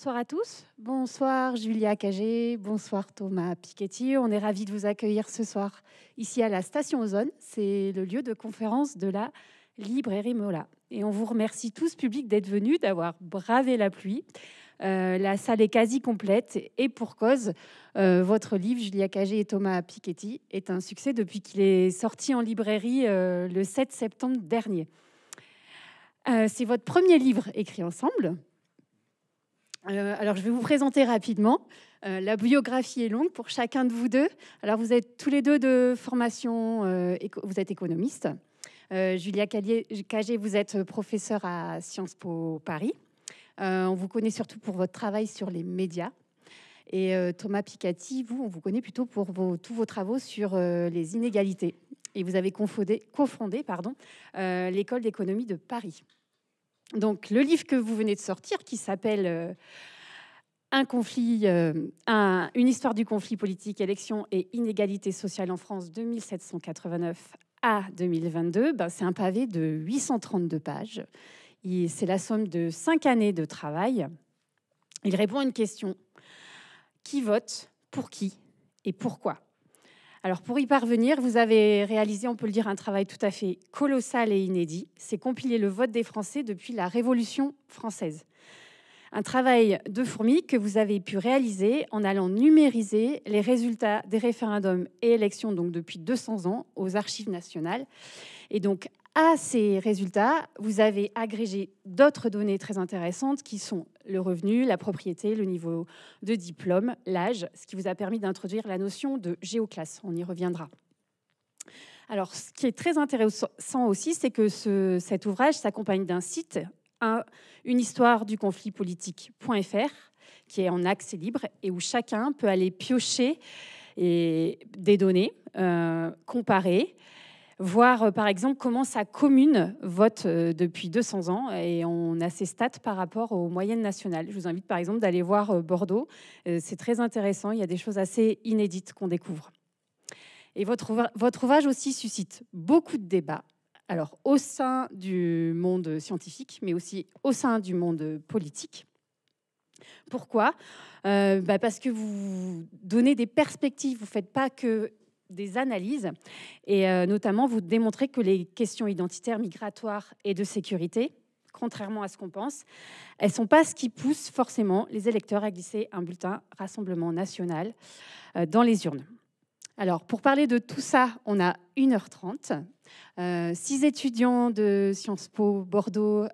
Bonsoir à tous. Bonsoir Julia Cagé, bonsoir Thomas Piketty. On est ravis de vous accueillir ce soir ici à la Station Ozone. C'est le lieu de conférence de la Librairie Mola. Et on vous remercie tous, public, d'être venus, d'avoir bravé la pluie. Euh, la salle est quasi complète et pour cause, euh, votre livre, Julia Cagé et Thomas Piketty, est un succès depuis qu'il est sorti en librairie euh, le 7 septembre dernier. C'est votre premier livre écrit ensemble, euh, alors, je vais vous présenter rapidement. Euh, la biographie est longue pour chacun de vous deux. Alors, vous êtes tous les deux de formation, euh, vous êtes économiste. Julia Cagé, vous êtes professeur à Sciences Po Paris. on vous connaît surtout pour votre travail sur les médias. Et Thomas Picati, vous, on vous connaît plutôt pour tous vos travaux sur les inégalités. Et vous avez confondé, cofondé pardon, l'école d'économie de Paris. Donc le livre que vous venez de sortir, qui s'appelle euh, euh, une histoire du conflit politique, élections et inégalités sociales en France 1789 à 2022, ben, c'est un pavé de 832 pages. C'est la somme de cinq années de travail. Il répond à une question. Qui vote Pour qui Et pourquoi alors pour y parvenir, vous avez réalisé, on peut le dire, un travail tout à fait colossal et inédit. C'est compiler le vote des Français depuis la Révolution française. Un travail de fourmi que vous avez pu réaliser en allant numériser les résultats des référendums et élections donc depuis 200 ans aux archives nationales. Et donc à ces résultats, vous avez agrégé d'autres données très intéressantes qui sont le revenu, la propriété, le niveau de diplôme, l'âge, ce qui vous a permis d'introduire la notion de géoclasse. On y reviendra. Alors, ce qui est très intéressant aussi, c'est que cet ouvrage s'accompagne d'un site, un, une histoire du conflit politique.fr, qui est en accès libre et où chacun peut aller piocher des données, euh, comparer voir euh, par exemple comment sa commune vote euh, depuis 200 ans et on a ses stats par rapport aux moyennes nationales. Je vous invite par exemple d'aller voir euh, Bordeaux, c'est très intéressant, il y a des choses assez inédites qu'on découvre. Et votre, votre ouvrage aussi suscite beaucoup de débats, alors au sein du monde scientifique, mais aussi au sein du monde politique. Pourquoi bah, Parce que vous donnez des perspectives, vous ne faites pas que des analyses et euh, notamment vous démontrer que les questions identitaires, migratoires et de sécurité, contrairement à ce qu'on pense, elles ne sont pas ce qui pousse forcément les électeurs à glisser un bulletin Rassemblement national euh, dans les urnes. Alors, pour parler de tout ça, on a 1h30. Euh, six étudiants de Sciences Po Bordeaux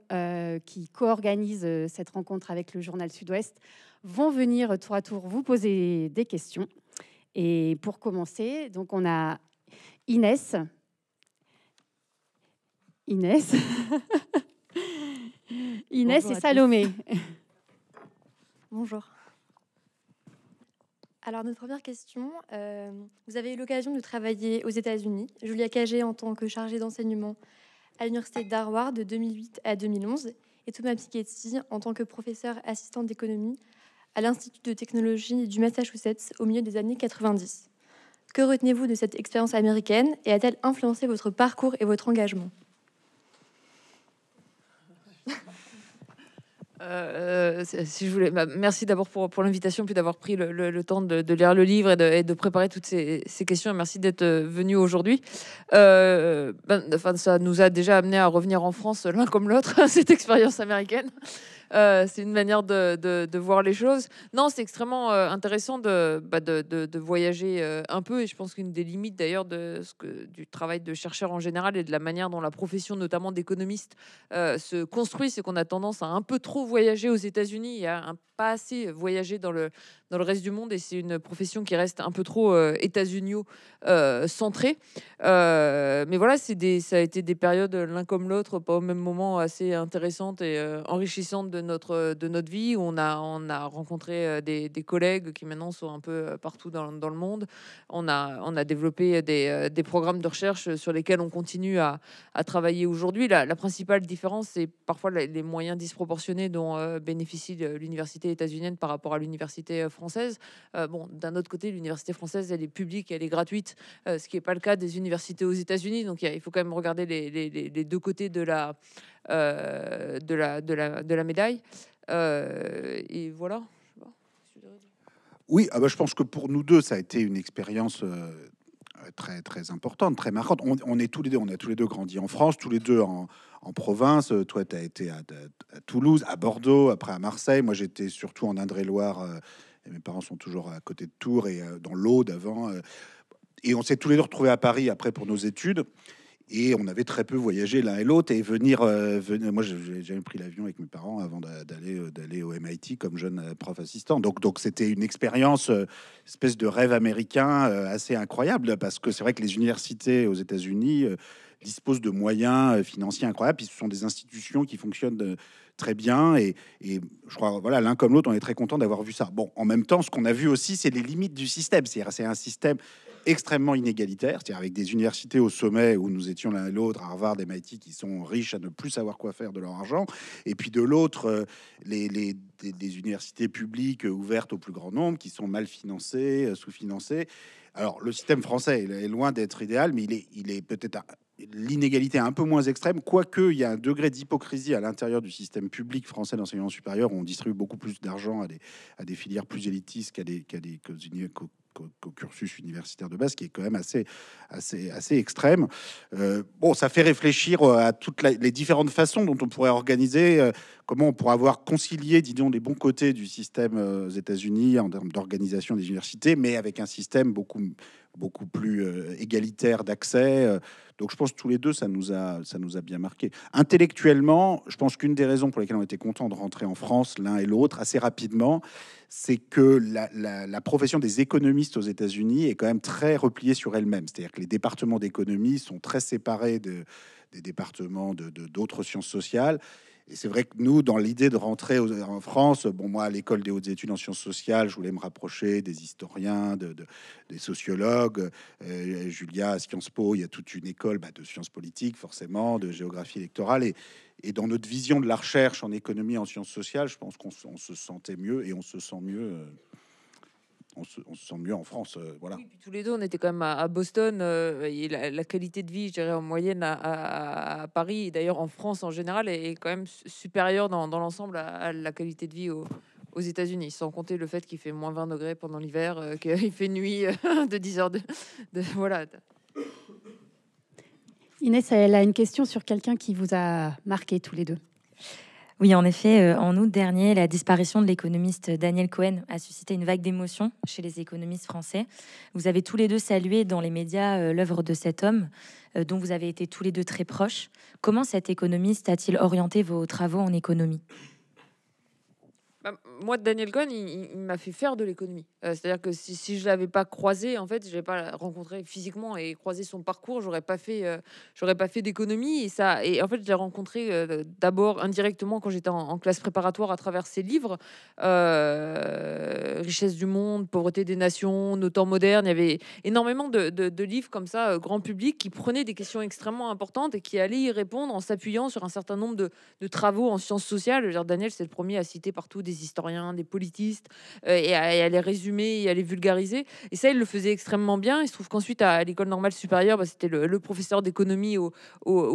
qui co-organisent cette rencontre avec le journal Sud-Ouest vont venir tour à tour vous poser des questions. Et pour commencer, donc on a Inès. Inès. Inès et Salomé. Bonjour. Alors, notre première question, euh, vous avez eu l'occasion de travailler aux États-Unis, Julia Cagé en tant que chargée d'enseignement à l'Université d'Harvard de 2008 à 2011 et Thomas Piketty en tant que professeur assistant d'économie à l'Institut de technologie du Massachusetts au milieu des années 90. Que retenez-vous de cette expérience américaine et a-t-elle influencé votre parcours et votre engagement euh, euh, si je voulais, bah, merci d'abord pour, pour l'invitation, puis d'avoir pris le, le, temps de, de, lire le livre et de, de préparer toutes ces, questions. merci d'être euh, venu aujourd'hui. ben, enfin, ça nous a déjà amené à revenir en France l'un comme l'autre, cette expérience américaine. Euh, c'est une manière de, voir les choses. Non, c'est extrêmement euh, intéressant de, bah, voyager euh, un peu. Et je pense qu'une des limites d'ailleurs de ce que, du travail de chercheur en général et de la manière dont la profession, notamment d'économiste, se construit, c'est qu'on a tendance à un peu trop voyager aux États-Unis et à un, pas assez voyager dans le, dans le reste du monde. Et c'est une profession qui reste un peu trop états unis centrée. mais voilà, des, ça a été des périodes l'un comme l'autre, pas au même moment, assez intéressantes et enrichissantes de notre, de notre vie. on, a, on a rencontré euh, des, collègues qui maintenant sont un peu euh, partout dans, le monde. On a, on a développé euh, des, des, programmes de recherche sur lesquels on continue à, à travailler aujourd'hui. La, principale différence, c'est parfois les moyens disproportionnés dont bénéficie l'université états-unienne par rapport à l'université française. bon, d'un autre côté, l'université française, elle est publique, elle est gratuite, ce qui n'est pas le cas des universités aux États-Unis. Donc il faut quand même regarder les, les deux côtés de la, euh, de, la, de, la, médaille. Euh, et voilà. Oui, ah bah, je pense que pour nous deux, ça a été une expérience euh, très très importante, très marquante. On, est tous les deux, on a tous les deux grandi en France, tous les deux en, en province. Toi, tu as été à, Toulouse, à Bordeaux, après à Marseille. Moi, j'étais surtout en Indre-et-Loire. mes parents sont toujours à côté de Tours et dans l'Aude avant. et on s'est tous les deux retrouvés à Paris après pour nos études. Et on avait très peu voyagé l'un et l'autre. Et venir, euh, moi, j'ai jamais pris l'avion avec mes parents avant d'aller euh, d'aller au MIT comme jeune euh, prof assistant. Donc, donc c'était une expérience, espèce de rêve américain assez incroyable, parce que c'est vrai que les universités aux États-Unis disposent de moyens financiers incroyables. ce sont des institutions qui fonctionnent très bien. Et, et je crois, voilà, l'un comme l'autre, on est très content d'avoir vu ça. Bon, en même temps, ce qu'on a vu aussi, c'est les limites du système. C'est un système extrêmement inégalitaire, c'est-à-dire avec des universités au sommet où nous étions l'un et l'autre, Harvard et MIT, qui sont riches à ne plus savoir quoi faire de leur argent, et puis de l'autre, euh, les, des, universités publiques ouvertes au plus grand nombre, qui sont mal financées, euh, sous-financées. Alors, le système français est loin d'être idéal, mais il est, il est peut-être l'inégalité un peu moins extrême, quoique il y a un degré d'hypocrisie à l'intérieur du système public français d'enseignement supérieur, où on distribue beaucoup plus d'argent à des, à des filières plus élitistes qu'à des, des, au cursus universitaire de base, qui est quand même assez, assez, assez extrême. Euh, bon, ça fait réfléchir euh, à toutes les différentes façons dont on pourrait organiser, euh, comment on pourrait avoir concilié, disons, les bons côtés du système aux États-Unis en termes d'organisation des universités, mais avec un système beaucoup beaucoup plus euh, égalitaire d'accès. Euh, donc je pense que tous les deux, ça nous a, ça nous a bien marqué. Intellectuellement, je pense qu'une des raisons pour lesquelles on était content de rentrer en France, l'un et l'autre, assez rapidement, c'est que la, profession des économistes aux États-Unis est quand même très repliée sur elle-même. C'est-à-dire que les départements d'économie sont très séparés de, des départements de, d'autres sciences sociales. Et c'est vrai que nous, dans l'idée de rentrer en France, bon, moi, à l'école des hautes études en sciences sociales, je voulais me rapprocher des historiens, de, des sociologues. Euh, Julia, à Sciences Po, il y a toute une école bah, de sciences politiques, forcément, de géographie électorale. Et, et dans notre vision de la recherche en économie, en sciences sociales, je pense qu'on se sentait mieux et on se sent mieux. Euh, on se, sent mieux en France. Euh, voilà. tous les deux, on était quand même à, Boston. Euh, la, qualité de vie, je dirais, en moyenne à, Paris, et d'ailleurs en France en général, est, quand même supérieure dans, l'ensemble à, la qualité de vie aux États-Unis. Sans compter le fait qu'il fait moins 20 degrés pendant l'hiver, euh, qu'il fait nuit de 10 heures de, voilà. Inès, elle a une question sur quelqu'un qui vous a marqué tous les deux. Oui, en effet, euh, en août dernier, la disparition de l'économiste Daniel Cohen a suscité une vague d'émotion chez les économistes français. Vous avez tous les deux salué dans les médias euh, l'œuvre de cet homme, euh, dont vous avez été tous les deux très proches. Comment cet économiste a-t-il orienté vos travaux en économie bah, moi, Daniel Cohn, il, m'a fait faire de l'économie. Euh, c'est-à-dire que si, je ne l'avais pas croisé, en fait, je ne pas rencontré physiquement et croisé son parcours, je n'aurais pas fait, euh, j'aurais pas fait d'économie. Et, ça, et en fait, je l'ai rencontré euh, d'abord indirectement quand j'étais en, classe préparatoire à travers ses livres Richesse du monde, Pauvreté des nations, Nos temps modernes. Il y avait énormément de, livres comme ça, grand public, qui prenaient des questions extrêmement importantes et qui allaient y répondre en s'appuyant sur un certain nombre de, travaux en sciences sociales. Daniel, c'est le premier à citer partout des historiens, des politistes, euh, et, à, les résumer et à les vulgariser. Et ça, il le faisait extrêmement bien. Il se trouve qu'ensuite, à, l'école normale supérieure, bah, c'était le, professeur d'économie au,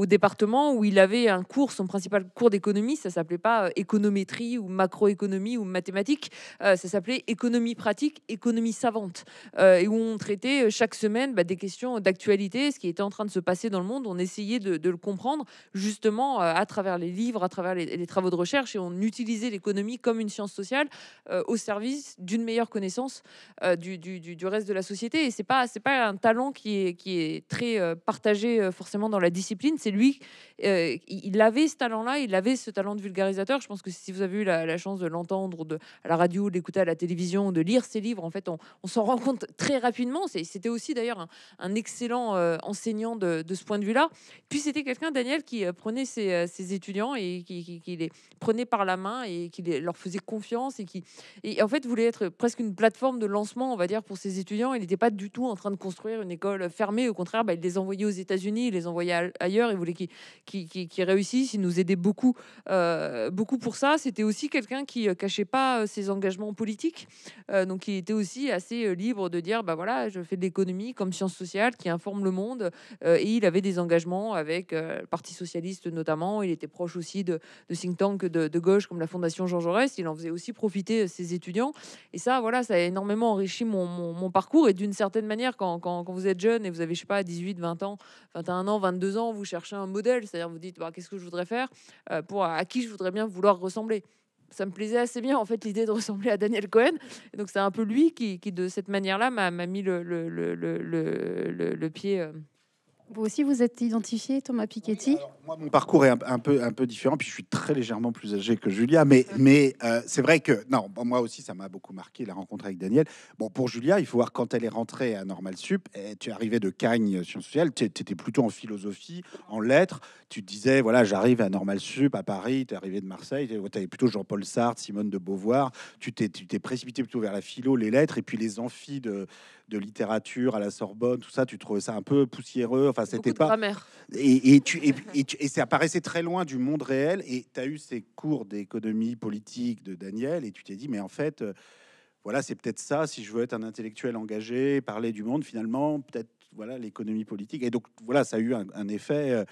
département où il avait un cours, son principal cours d'économie. Ça s'appelait pas euh, économétrie ou macroéconomie ou mathématiques. Euh, ça s'appelait économie pratique, économie savante, et où on traitait chaque semaine bah, des questions d'actualité, ce qui était en train de se passer dans le monde. On essayait de, le comprendre justement à travers les livres, à travers les travaux de recherche, et on utilisait l'économie comme une science sociale euh, au service d'une meilleure connaissance euh, du, du, du, reste de la société. Et c'est pas c'est pas un talent qui est qui est très euh, partagé forcément dans la discipline. C'est lui, il avait ce talent-là, il avait ce talent de vulgarisateur. Je pense que si vous avez eu la, chance de l'entendre de à la radio, d'écouter à la télévision, de lire ses livres, en fait, on, on s'en rend compte très rapidement. C'était aussi d'ailleurs un, excellent enseignant de, de, ce point de vue-là. Puis c'était quelqu'un, Daniel, qui prenait ses, ses étudiants et qui, qui les prenait par la main et qui les, leur faisait confiance et qui, et en fait, voulait être presque une plateforme de lancement, on va dire, pour ses étudiants. Il n'était pas du tout en train de construire une école fermée. Au contraire, bah, il les envoyait aux États-Unis, il les envoyait ailleurs. Il voulait qu'ils réussissent. Il nous aidait beaucoup, euh, beaucoup pour ça. C'était aussi quelqu'un qui euh, cachait pas euh, ses engagements politiques. donc, il était aussi assez libre de dire, bah voilà, je fais de l'économie comme science sociale qui informe le monde. et il avait des engagements avec le Parti socialiste notamment. Il était proche aussi de, de think Tank de, de gauche comme la Fondation Jean Jaurès il en faisait aussi profiter euh, ses étudiants. Et ça, voilà, ça a énormément enrichi mon, parcours. Et d'une certaine manière, quand, vous êtes jeune et vous avez, je sais pas, 18, 20 ans, 21 ans, 22 ans, vous cherchez un modèle, c'est-à-dire vous dites, bah, qu'est-ce que je voudrais faire euh, pour à qui je voudrais bien vouloir ressembler ça me plaisait assez bien en fait l'idée de ressembler à Daniel Cohen. donc c'est un peu lui qui, de cette manière-là m'a mis le, le pied euh, vous aussi, vous êtes identifié, Thomas Piketty Moi, mon parcours est un, peu, un peu différent, puis je suis très légèrement plus âgé que Julia, mais, mais euh, c'est vrai que, non, moi aussi, ça m'a beaucoup marqué, la rencontre avec Daniel. Bon, pour Julia, il faut voir quand elle est rentrée à Normal Sup, et eh, tu arrivé de Cagnes, sciences sociales, tu étais plutôt en philosophie, en lettres, tu te disais, voilà, j'arrive à Normal Sup, à Paris, tu es arrivé de Marseille, tu avais plutôt Jean-Paul Sartre, Simone de Beauvoir, tu t'es précipité plutôt vers la philo, les lettres, et puis les amphis de, littérature à la Sorbonne, tout ça, tu trouvais ça un peu poussiéreux, enfin, c'était pas. Et, et, tu, et, et, ça paraissait très loin du monde réel. Et tu as eu ces cours d'économie politique de Daniel, et tu t'es dit, mais en fait, euh, voilà, c'est peut-être ça. Si je veux être un intellectuel engagé, parler du monde, finalement, peut-être voilà l'économie politique. Et donc voilà, ça a eu un, effet. Euh,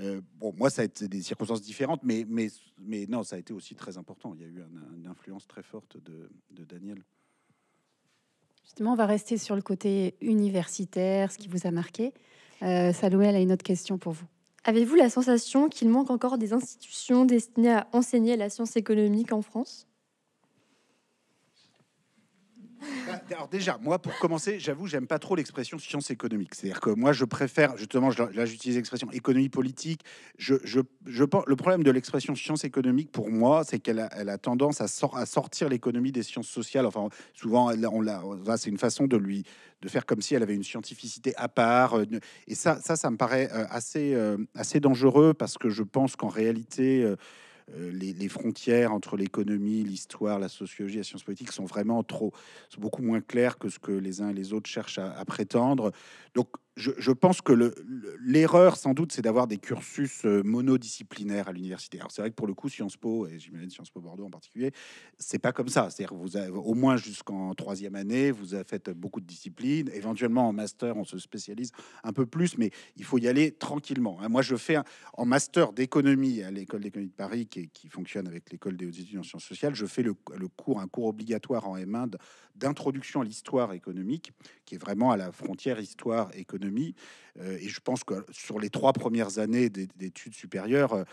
euh, bon, moi, ça a été des circonstances différentes, mais mais mais non, ça a été aussi très important. Il y a eu une influence très forte de, de Daniel. Justement, on va rester sur le côté universitaire, ce qui vous a marqué. Euh, Salouel a une autre question pour vous. Avez-vous la sensation qu'il manque encore des institutions destinées à enseigner la science économique en France bah, alors déjà, moi, pour commencer, j'avoue, j'aime pas trop l'expression science économique. C'est-à-dire que moi, je préfère, justement, là, j'utilise l'expression économie politique. Je, je, je, le problème de l'expression science économique, pour moi, c'est qu'elle a, elle a tendance à, à sortir l'économie des sciences sociales. Enfin, souvent, on l'a, c'est une façon de lui de faire comme si elle avait une scientificité à part. Euh, et ça, ça, ça me paraît euh, assez, euh, assez dangereux parce que je pense qu'en réalité... Euh, les, frontières entre l'économie, l'histoire, la sociologie, la science politique sont vraiment trop, sont beaucoup moins claires que ce que les uns et les autres cherchent à, à prétendre. Donc je, pense que l'erreur, sans doute, c'est d'avoir des cursus euh, monodisciplinaires à l'université. Alors, c'est vrai que pour le coup, Sciences Po, et j'imagine Sciences Po Bordeaux en particulier, c'est pas comme ça. C'est-à-dire, vous avez, au moins jusqu'en troisième année, vous avez fait euh, beaucoup de disciplines. Éventuellement, en master, on se spécialise un peu plus, mais il faut y aller tranquillement. Hein. Moi, je fais en master d'économie à l'École d'économie de Paris, qui, qui fonctionne avec l'École des hautes études en sciences sociales, je fais le, le cours, un cours obligatoire en M1 d'introduction à l'histoire économique, qui est vraiment à la frontière histoire-économie. Euh, et je pense que sur les trois premières années d'études supérieures, euh,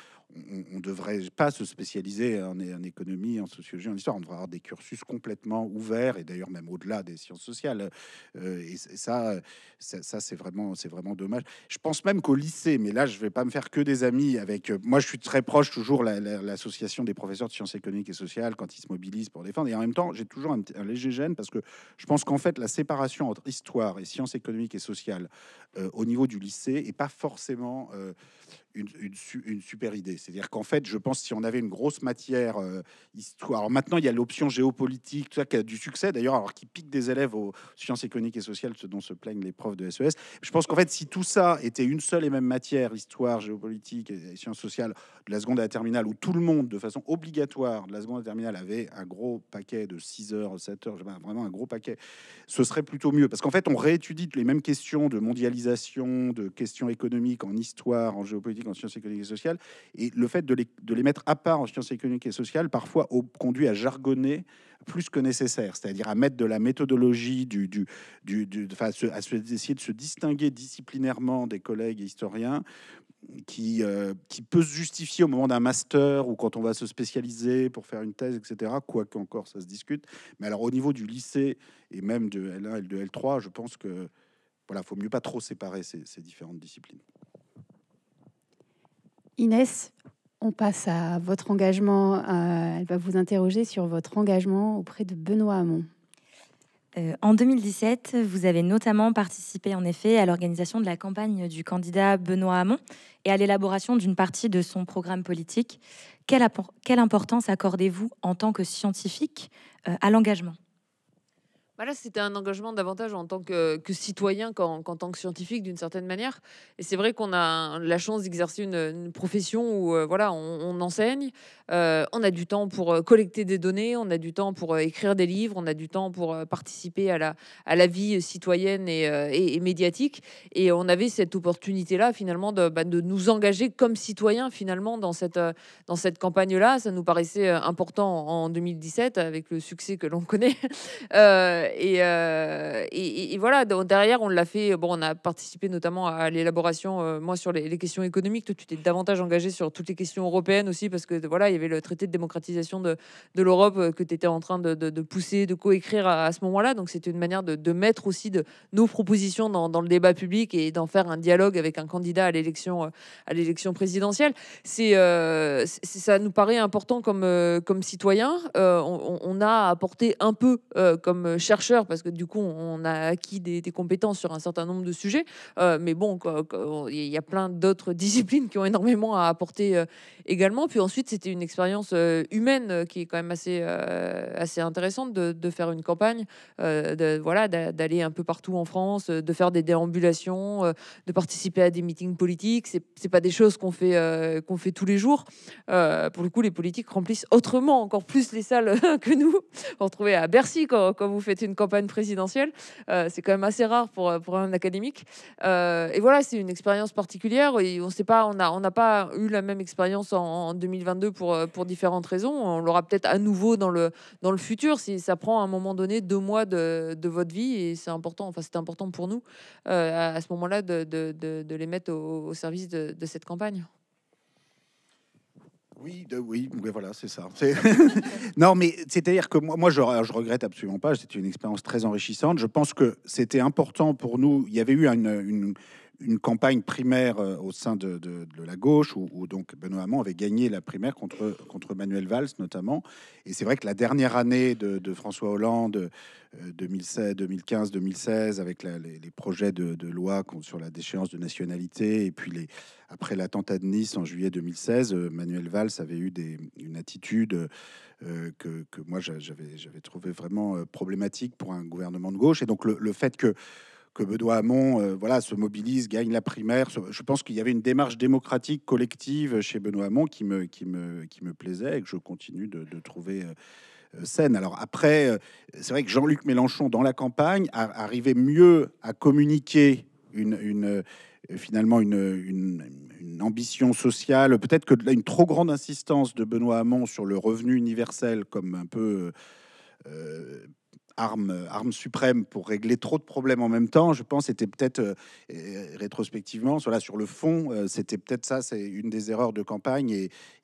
on ne devrait pas se spécialiser en, économie, en sociologie, en histoire. On devrait avoir des cursus complètement ouverts, et d'ailleurs même au-delà des sciences sociales. Euh, et, ça, ça, c'est vraiment, vraiment dommage. Je pense même qu'au lycée, mais là, je ne vais pas me faire que des amis avec... Euh, moi, je suis très proche toujours l'association des professeurs de sciences économiques et sociales quand ils se mobilisent pour défendre. Et en même temps, j'ai toujours un, léger gêne parce que je pense qu'en fait, la séparation entre histoire et sciences économiques et sociales euh, au niveau du lycée n'est pas forcément une, super idée. C'est-à-dire qu'en fait, je pense si on avait une grosse matière euh, histoire. Alors maintenant, il y a l'option géopolitique, tout ça qui a du succès d'ailleurs, alors qui pique des élèves aux sciences économiques et sociales, ce dont se plaignent les profs de SES. E je pense qu'en fait, si tout ça était une seule et même matière, histoire, géopolitique et sciences sociales, de la seconde à la terminale, où tout le monde, de façon obligatoire, de la seconde à la terminale, avait un gros paquet de 6 heures, 7 heures, vraiment un gros paquet, ce serait plutôt mieux. Parce qu'en fait, on réétudie les mêmes questions de mondialisation, de questions économiques en histoire, en géopolitique, en sciences économiques et sociales. Et le fait de les, mettre à part en sciences économiques et sociales, parfois, au, conduit à jargonner plus que nécessaire, c'est-à-dire à mettre de la méthodologie, du, du, du, à, essayer de se distinguer disciplinairement des collègues historiens qui, euh, qui peut se justifier au moment d'un master ou quand on va se spécialiser pour faire une thèse, etc. Quoique encore, ça se discute. Mais alors, au niveau du lycée et même de L1, L2, L3, je pense que voilà, faut mieux pas trop séparer ces différentes disciplines. Inès, on passe à votre engagement. Euh, elle va vous interroger sur votre engagement auprès de Benoît Hamon. Euh, en 2017, vous avez notamment participé en effet à l'organisation de la campagne du candidat Benoît Hamon et à l'élaboration d'une partie de son programme politique. Quelle, importance accordez-vous en tant que scientifique euh, à l'engagement voilà, bah, c'était un engagement davantage en tant que, que citoyen qu'en tant que scientifique d'une certaine manière. Et c'est vrai qu'on a la chance d'exercer une, profession où euh, voilà, on, enseigne, euh, on a du temps pour euh, collecter des données, on a du temps pour écrire des livres, on a du temps pour participer à la, à la vie citoyenne et, et, médiatique. Et on avait cette opportunité-là finalement de, bah, de, nous engager comme citoyens finalement dans cette, dans cette campagne-là. Ça nous paraissait important en 2017 avec le succès que l'on connaît. Euh, et, et, voilà, donc derrière, on l'a fait. Bon, on a participé notamment à l'élaboration, euh, moi, sur les, questions économiques. Toi, tu t'es davantage engagé sur toutes les questions européennes aussi, parce que voilà, il y avait le traité de démocratisation de, de l'Europe euh, que tu étais en train de, de, pousser, de coécrire à, à, ce moment-là. Donc, c'était une manière de, mettre aussi de, nos propositions dans, le débat public et d'en faire un dialogue avec un candidat à l'élection à l'élection présidentielle. C'est, ça nous paraît important comme comme citoyen. on, a apporté un peu comme chercheur parce que du coup, on a acquis des, compétences sur un certain nombre de sujets. Euh, mais bon, il y a plein d'autres disciplines qui ont énormément à apporter euh, également. Puis ensuite, c'était une expérience euh, humaine qui est quand même assez, assez intéressante de, faire une campagne, de, voilà, d'aller un peu partout en France, de faire des déambulations, de participer à des meetings politiques. C'est, n'est pas des choses qu'on fait, qu'on fait tous les jours. pour le coup, les politiques remplissent autrement encore plus les salles que nous. On retrouvez à Bercy quand, quand vous faites une une campagne présidentielle. Euh, c'est quand même assez rare pour, euh, un académique. Euh, et voilà, c'est une expérience particulière. Et on sait pas, on n'a on pas eu la même expérience en, 2022 pour, pour différentes raisons. On l'aura peut-être à nouveau dans le, dans le futur si ça prend à un moment donné deux mois de, votre vie. Et c'est important, enfin, c'est important pour nous à, ce moment-là de, les mettre au, au service de cette campagne. Oui, oui, voilà, c'est ça. non, mais c'est-à-dire que moi, moi ah, je, regrette absolument pas. C'était une expérience très enrichissante. Je pense que c'était important pour nous. Il y avait eu une une campagne primaire euh, au sein de, la gauche, où, donc Benoît Hamon avait gagné la primaire contre, Manuel Valls notamment. Et c'est vrai que la dernière année de, François Hollande, 2015, euh, 2016, avec les, projets de, loi sur la déchéance de nationalité, et puis après l'attentat de Nice en juillet 2016, euh, Manuel Valls avait eu une attitude que, moi j'avais trouvé vraiment problématique pour un gouvernement de gauche. Et donc le fait que que Benoît Hamon euh, voilà, se mobilise, gagne la primaire. Je pense qu'il y avait une démarche démocratique collective chez Benoît Hamon qui me, qui me, qui me plaisait et que je continue de, trouver euh, saine. Alors après, euh, c'est vrai que Jean-Luc Mélenchon, dans la campagne, a, arrivé mieux à communiquer une, finalement une, ambition sociale, peut-être que une trop grande insistance de Benoît Hamon sur le revenu universel comme un peu arme, euh, arme suprême pour régler trop de problèmes en même temps, je pense, c'était peut-être euh, euh, rétrospectivement, cela sur le fond, c'était peut-être ça, c'est une des erreurs de campagne.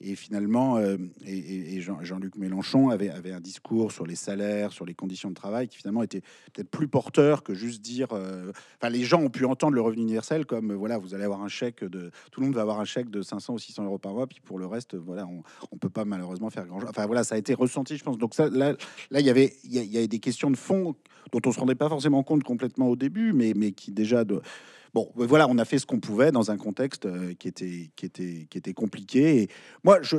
Et, finalement, et, Jean-Luc Mélenchon avait, avait un discours sur les salaires, sur les conditions de travail qui finalement était peut-être plus porteur que juste dire. Enfin, les gens ont pu entendre le revenu universel comme voilà, vous allez avoir un chèque de tout le monde va avoir un chèque de 500 ou 600 euros par mois, puis pour le reste, voilà, on, on peut pas malheureusement faire grand. Enfin voilà, ça a été ressenti, je pense. Donc ça, là, là, il y avait, il y, y avait des questions de fond dont on ne se rendait pas forcément compte complètement au début, mais, mais qui déjà... De... Bon, voilà, on a fait ce qu'on pouvait dans un contexte euh, qui était, qui était, qui était compliqué. Et moi, je,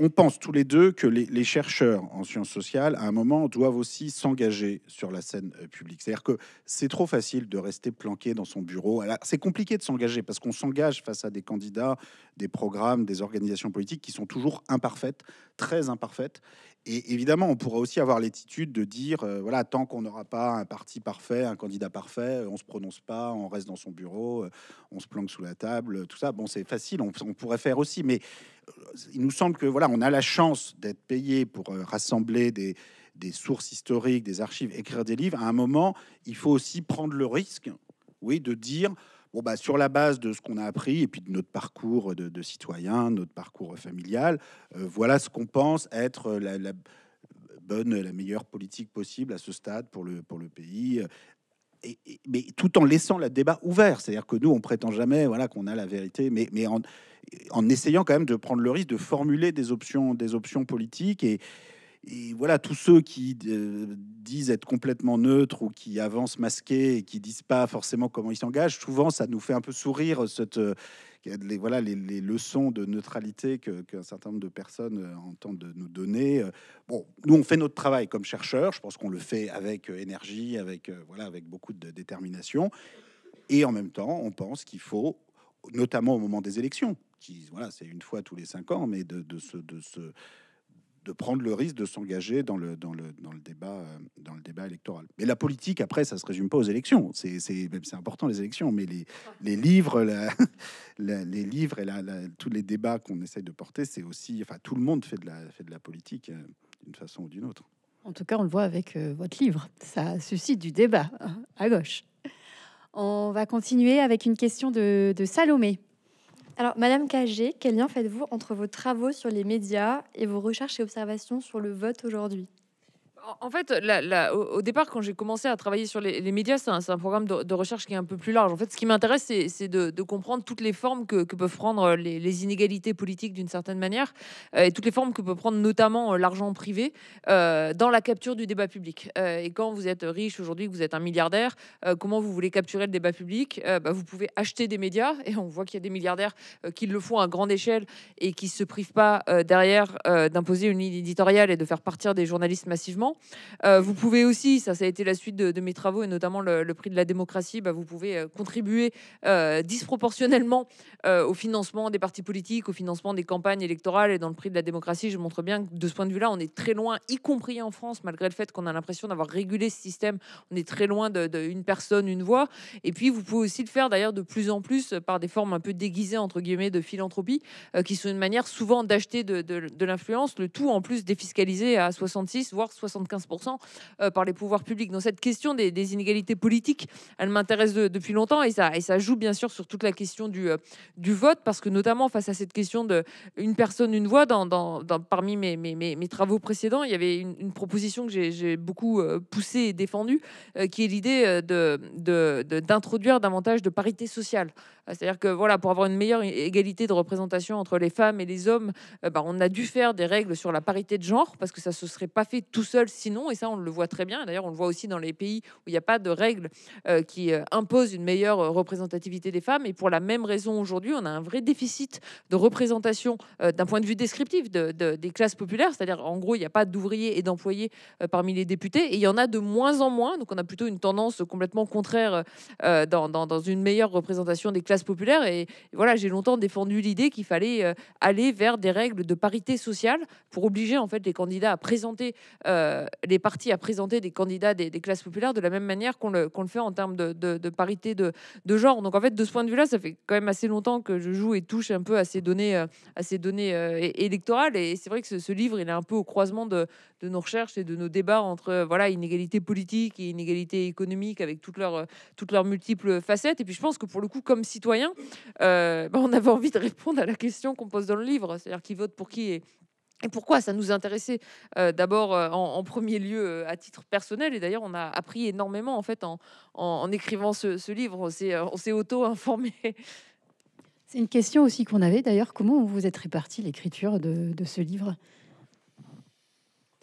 on pense tous les deux que les, les, chercheurs en sciences sociales, à un moment, doivent aussi s'engager sur la scène euh, publique. C'est-à-dire que c'est trop facile de rester planqué dans son bureau. C'est compliqué de s'engager parce qu'on s'engage face à des candidats, des programmes, des organisations politiques qui sont toujours imparfaites, très imparfaites, et évidemment, on pourrait aussi avoir l'attitude de dire, euh, voilà, tant qu'on n'aura pas un parti parfait, un candidat parfait, euh, on se prononce pas, on reste dans son bureau, euh, on se planque sous la table, tout ça. Bon, c'est facile, on, pourrait faire aussi, mais il nous semble que voilà, on a la chance d'être payé pour rassembler des, des sources historiques, des archives, écrire des livres. À un moment, il faut aussi prendre le risque, oui, de dire Bon, bah, sur la base de ce qu'on a appris et puis de notre parcours de, de citoyen, notre parcours familial, euh, voilà ce qu'on pense être euh, la, bonne, la meilleure politique possible à ce stade pour le, pour le pays. mais tout en laissant le débat ouvert. C'est-à-dire que nous, on prétend jamais voilà, qu'on a la vérité, mais, mais en, en essayant quand même de prendre le risque de formuler des options, des options politiques et et voilà, tous ceux qui euh, disent être complètement neutres ou qui avancent masqués et qui disent pas forcément comment ils s'engagent, souvent ça nous fait un peu sourire cette, euh, les, voilà, les, leçons de neutralité qu'un certain nombre de personnes euh, entendent de nous donner. Bon, nous on fait notre travail comme chercheurs, je pense qu'on le fait avec énergie, avec, voilà, avec beaucoup de détermination. Et en même temps, on pense qu'il faut, notamment au moment des élections, qui voilà, c'est une fois tous les cinq ans, mais de, de, de ce de prendre le risque de s'engager dans le, dans, le, dans, le débat, euh, dans le débat électoral. Mais la politique, après, ça ne se résume pas aux élections. C'est, important, les élections, mais les, les livres, les livres et tous les débats qu'on essaye de porter, c'est aussi... Enfin, tout le monde fait de la, fait de la politique, euh, d'une façon ou d'une autre. En tout cas, on le voit avec euh, votre livre. Ça suscite du débat hein, à gauche. On va continuer avec une question de, de Salomé. Alors, Madame Cagé, quel lien faites-vous entre vos travaux sur les médias et vos recherches et observations sur le vote aujourd'hui en fait, au départ, quand j'ai commencé à travailler sur les, médias, c'est un, programme de, recherche qui est un peu plus large. En fait, ce qui m'intéresse, c'est de, comprendre toutes les formes que, peuvent prendre euh, les, inégalités politiques d'une certaine manière, euh, et toutes les formes que peut prendre notamment euh, l'argent privé dans la capture du débat public. et quand vous êtes riche aujourd'hui, que vous êtes un milliardaire, comment vous voulez capturer le débat public bah, Vous pouvez acheter des médias, et on voit qu'il y a des milliardaires qui le font à grande échelle et qui se privent pas derrière d'imposer une ligne éditoriale et de faire partir des journalistes massivement. Euh, vous pouvez aussi, ça, ça a été la suite de, mes travaux et notamment le, prix de la démocratie, bah, vous pouvez euh, contribuer euh, disproportionnellement au financement des partis politiques, au financement des campagnes électorales et dans le prix de la démocratie. Je montre bien que de ce point de vue-là, on est très loin, y compris en France, malgré le fait qu'on a l'impression d'avoir régulé ce système, on est très loin d'une personne, une voix. Et puis, vous pouvez aussi le faire d'ailleurs de plus en plus par des formes un peu déguisées, entre guillemets, de philanthropie, qui sont une manière souvent d'acheter de, de l'influence, le tout en plus défiscalisé à 66, voire 60 75% euh, par les pouvoirs publics. Donc cette question des, inégalités politiques, elle m'intéresse depuis longtemps et ça, et ça joue bien sûr sur toute la question du, euh, du vote, parce que notamment face à cette question de une personne, une voix, dans, parmi mes, travaux précédents, il y avait une, proposition que j'ai beaucoup euh, poussée et défendue, qui est l'idée d'introduire de, davantage de parité sociale euh, c'est-à-dire que voilà, pour avoir une meilleure égalité de représentation entre les femmes et les hommes, euh, bah, on a dû faire des règles sur la parité de genre parce que ça se serait pas fait tout seul sinon. Et ça, on le voit très bien. D'ailleurs, on le voit aussi dans les pays où il n'y a pas de règles euh, qui imposent une meilleure représentativité des femmes. Et pour la même raison, aujourd'hui, on a un vrai déficit de représentation d'un point de vue descriptif des classes populaires. C'est-à-dire, en gros, il n'y a pas d'ouvriers et d'employés parmi les députés. Et il y en a de moins en moins. Donc, on a plutôt une tendance complètement contraire dans, dans une meilleure représentation des classes populaire. Et, voilà, j'ai longtemps défendu l'idée qu'il fallait euh, aller vers des règles de parité sociale pour obliger en fait les candidats à présenter, euh, les partis à présenter des candidats des, classes populaires de la même manière qu'on le, le, fait en termes de, de, parité de, de, genre. Donc en fait, de ce point de vue-là, ça fait quand même assez longtemps que je joue et touche un peu à ces données, euh, à ces données électorales. Et c'est vrai que ce, ce, livre, il est un peu au croisement de, nos recherches et de nos débats entre voilà inégalité politique et inégalité économique avec toutes leurs toutes leurs multiples facettes. Et puis je pense que pour le coup, comme citoyen euh, ben, on avait envie de répondre à la question qu'on pose dans le livre, c'est-à-dire qui vote pour qui et, pourquoi ça nous intéressait euh, d'abord euh, en, premier lieu à titre personnel et d'ailleurs on a appris énormément en fait en, écrivant ce, livre on s'est auto-informé. C'est une question aussi qu'on avait d'ailleurs comment vous êtes réparti l'écriture de, ce livre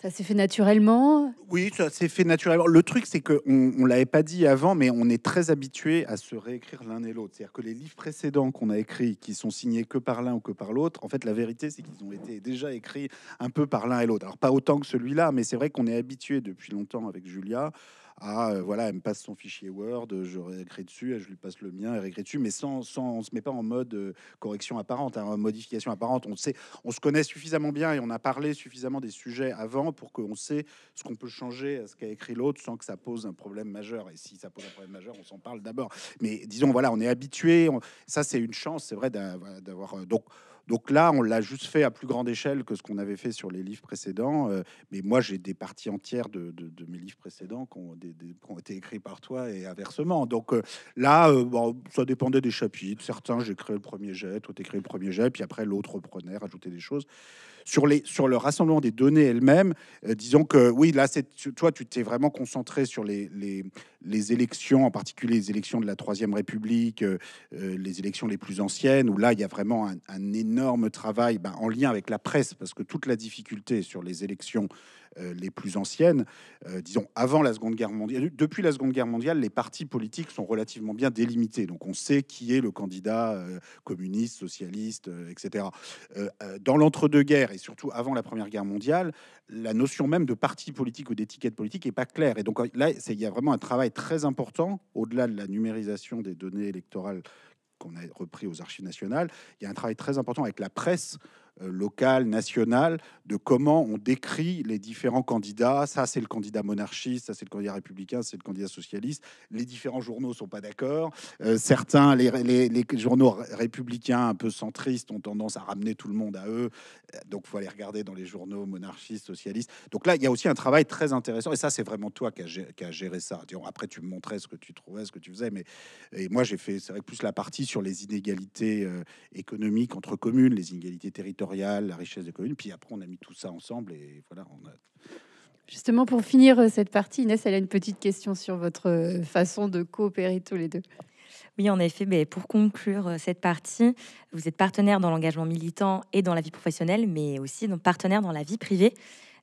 ça s'est fait naturellement Oui, ça s'est fait naturellement. Le truc, c'est qu'on ne on l'avait pas dit avant, mais on est très habitué à se réécrire l'un et l'autre. C'est-à-dire que les livres précédents qu'on a écrits, qui sont signés que par l'un ou que par l'autre, en fait, la vérité, c'est qu'ils ont été déjà écrits un peu par l'un et l'autre. Alors, pas autant que celui-là, mais c'est vrai qu'on est habitué depuis longtemps avec Julia « Ah, voilà, elle me passe son fichier Word, je réécris dessus, je lui passe le mien, elle réécrit dessus, mais sans, sans on se met pas en mode correction apparente, hein, modification apparente. On sait, on se connaît suffisamment bien et on a parlé suffisamment des sujets avant pour qu'on sait ce qu'on peut changer à ce qu'a écrit l'autre sans que ça pose un problème majeur. Et si ça pose un problème majeur, on s'en parle d'abord. Mais disons voilà, on est habitué. Ça c'est une chance, c'est vrai d'avoir donc. Donc là, on l'a juste fait à plus grande échelle que ce qu'on avait fait sur les livres précédents. Euh, mais moi, j'ai des parties entières de, mes livres précédents qui ont, été écrits par toi et inversement. Donc euh, là, euh, bon, ça dépendait des chapitres. Certains, j'ai créé le premier jet, toi, écrit le premier jet, puis après, l'autre prenait, rajoutait des choses. Sur, les, sur le rassemblement des données elles-mêmes, euh, disons que oui, là, toi, tu t'es vraiment concentré sur les, les, élections, en particulier les élections de la Troisième République, euh, euh, les élections les plus anciennes, où là, il y a vraiment un, énorme travail ben, en lien avec la presse, parce que toute la difficulté sur les élections euh, les plus anciennes, euh, disons avant la Seconde Guerre mondiale, depuis la Seconde Guerre mondiale, les partis politiques sont relativement bien délimités. Donc on sait qui est le candidat euh, communiste, socialiste, etc. dans l'entre-deux-guerres et surtout avant la Première Guerre mondiale, la notion même de parti politique ou d'étiquette politique n'est pas claire. Et donc là, il y a vraiment un travail très important, au-delà de la numérisation des données électorales qu'on a repris aux archives nationales, il y a un travail très important avec la presse euh, local, national, de comment on décrit les différents candidats. Ça, c'est le candidat monarchiste, ça, c'est le candidat républicain, c'est le candidat socialiste. Les différents journaux ne sont pas d'accord. Euh, certains, les, journaux républicains un peu centristes ont tendance à ramener tout le monde à eux. Euh, donc, faut aller regarder dans les journaux monarchistes, socialistes. Donc là, il y a aussi un travail très intéressant. Et ça, c'est vraiment toi qui as, géré, ça. Après, tu me montrais ce que tu trouvais, ce que tu faisais. Mais et moi, j'ai fait, plus la partie sur les inégalités économiques entre communes, les inégalités territoriales la richesse des communes. Puis après, on a mis tout ça ensemble et voilà, Justement, pour finir euh, cette partie, Inès, elle a une petite question sur votre euh, façon de coopérer tous les deux. Oui, en effet, mais pour conclure euh, cette partie, vous êtes partenaire dans l'engagement militant et dans la vie professionnelle, mais aussi partenaire dans la vie privée.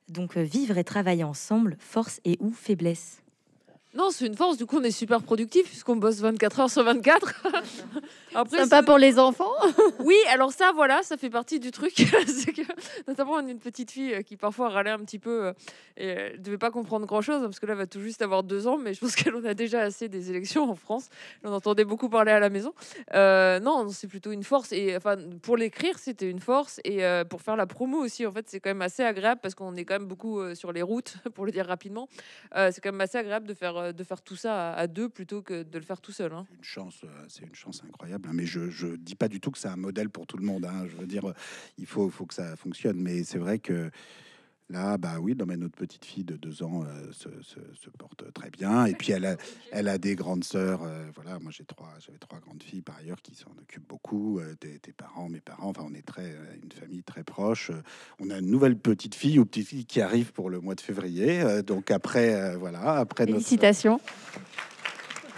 Donc vivre et travailler ensemble, force et ou faiblesse non, c'est une force. Du coup, on est super productif puisqu'on bosse 24 heures sur 24. Après, Sympa pour les enfants. oui, alors ça, voilà, ça fait partie du truc. que, notamment, on a une petite fille euh, qui parfois râlait un petit peu euh, et ne devait pas comprendre grand-chose hein, parce que là, elle va tout juste avoir deux ans, mais je pense qu'elle en a déjà assez des élections en France. On entendait beaucoup parler à la maison. Euh, non, c'est plutôt une force. Et enfin, pour l'écrire, c'était une force et pour faire la promo aussi. En fait, c'est quand même assez agréable parce qu'on est quand même beaucoup sur les routes, pour le dire rapidement. c'est quand même assez agréable de faire euh, de faire tout ça à deux plutôt que de le faire tout seul. Hein. Une chance, euh, c'est une chance incroyable. Hein. Mais je, ne dis pas du tout que c'est un modèle pour tout le monde. Hein. Je veux dire, euh, il faut, faut que ça fonctionne. Mais c'est vrai que Là, bah oui, mais notre petite fille de deux ans euh, se, porte très bien. Et puis elle a, elle a des grandes sœurs. Euh, voilà, moi j'ai trois, j'avais trois grandes filles par ailleurs qui s'en occupent beaucoup. Euh, tes, tes, parents, mes parents. Enfin, on est très une famille très proche. on a une nouvelle petite fille ou petite fille qui arrive pour le mois de février. donc après, voilà, après Félicitations.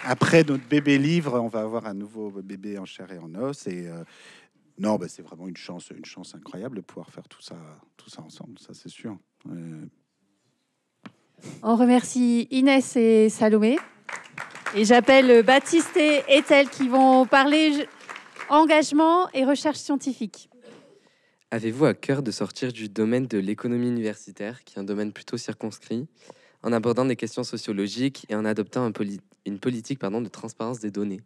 après notre bébé livre, on va avoir un nouveau bébé en chair et en os et non, bah, c'est vraiment une chance, une chance incroyable de pouvoir faire tout ça, tout ça ensemble, ça c'est sûr. Euh. On remercie Inès et Salomé. Et j'appelle euh, Baptiste et Ethel qui vont parler engagement et recherche scientifique. Avez-vous à cœur de sortir du domaine de l'économie universitaire, qui est un domaine plutôt circonscrit, en abordant des questions sociologiques et en adoptant une politique pardon, de transparence des données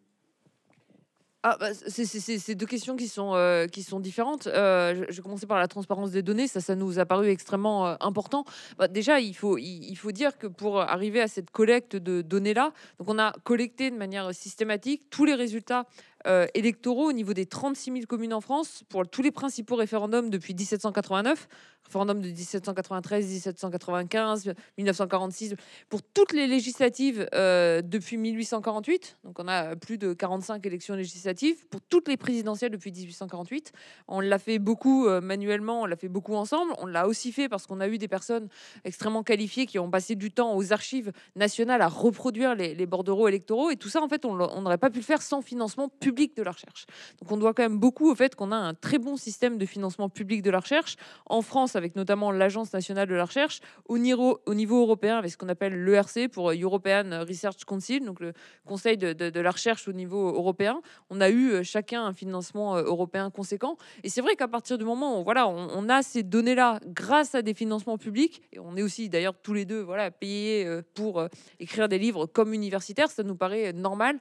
ah, bah, c'est deux questions qui sont, euh, différentes. Euh, je, commençais par la transparence des données, ça, ça nous a paru extrêmement euh, important. Bah, déjà, il faut, faut dire que pour arriver à cette collecte de données-là, donc on a collecté de manière systématique tous les résultats euh, électoraux au niveau des 36 000 communes en France pour tous les principaux référendums depuis 1789, référendum de 1793, 1795, 1946, pour toutes les législatives euh, depuis 1848, donc on a plus de 45 élections législatives, pour toutes les présidentielles depuis 1848. On l'a fait beaucoup euh, manuellement, on l'a fait beaucoup ensemble, on l'a aussi fait parce qu'on a eu des personnes extrêmement qualifiées qui ont passé du temps aux archives nationales à reproduire les, les bordereaux électoraux, et tout ça en fait on n'aurait pas pu le faire sans financement public public de la recherche. Donc on doit quand même beaucoup au fait qu'on a un très bon système de financement public de la recherche en France, avec notamment l'Agence nationale de la recherche, au niveau, au niveau européen, avec ce qu'on appelle l'ERC pour European Research Council, donc le Conseil de, la recherche au niveau européen. On a eu euh, chacun un financement euh, européen conséquent. Et c'est vrai qu'à partir du moment où voilà, on, on a ces données-là grâce à des financements publics, et on est aussi d'ailleurs tous les deux voilà, payés euh, pour écrire des livres comme universitaires, ça nous paraît normal,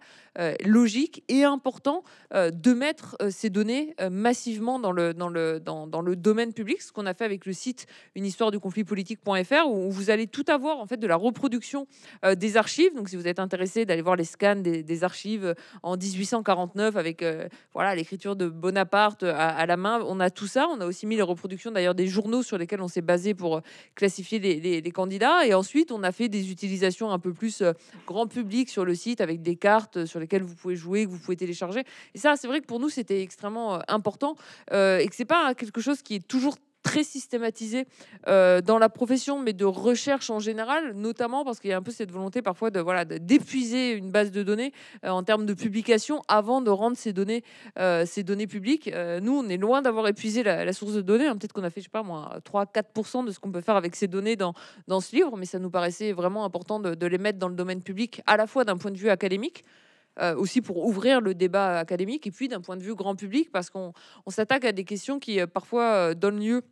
logique et important euh, de mettre euh, ces données euh, massivement dans le, dans, le, dans, le domaine public, ce qu'on a fait avec le site une histoire du conflit politique.fr, où vous allez tout avoir en fait de la reproduction des archives. Donc si vous êtes intéressé d'aller voir les scans des, archives en 1849 avec voilà l'écriture de Bonaparte à, la main, on a tout ça. On a aussi mis les reproductions d'ailleurs des journaux sur lesquels on s'est basé pour classifier les, les, candidats. Et ensuite, on a fait des utilisations un peu plus grand public sur le site avec des cartes sur lesquelles vous pouvez jouer, que vous pouvez télécharger et ça, c'est vrai que pour nous, c'était extrêmement euh, important euh, et que c'est pas quelque chose qui est toujours très systématisé euh, dans la profession, mais de recherche en général, notamment parce qu'il y a un peu cette volonté parfois de voilà d'épuiser une base de données en termes de publication avant de rendre ces données ces données publiques. nous, on est loin d'avoir épuisé la, source de données. Hein, peut-être qu'on a fait je sais pas moi 3-4% de ce qu'on peut faire avec ces données dans ce livre, mais ça nous paraissait vraiment important de les mettre dans le domaine public à la fois d'un point de vue académique euh, aussi pour ouvrir le débat académique et puis d'un point de vue grand public, parce qu'on s'attaque à des questions qui euh, parfois euh, donnent lieu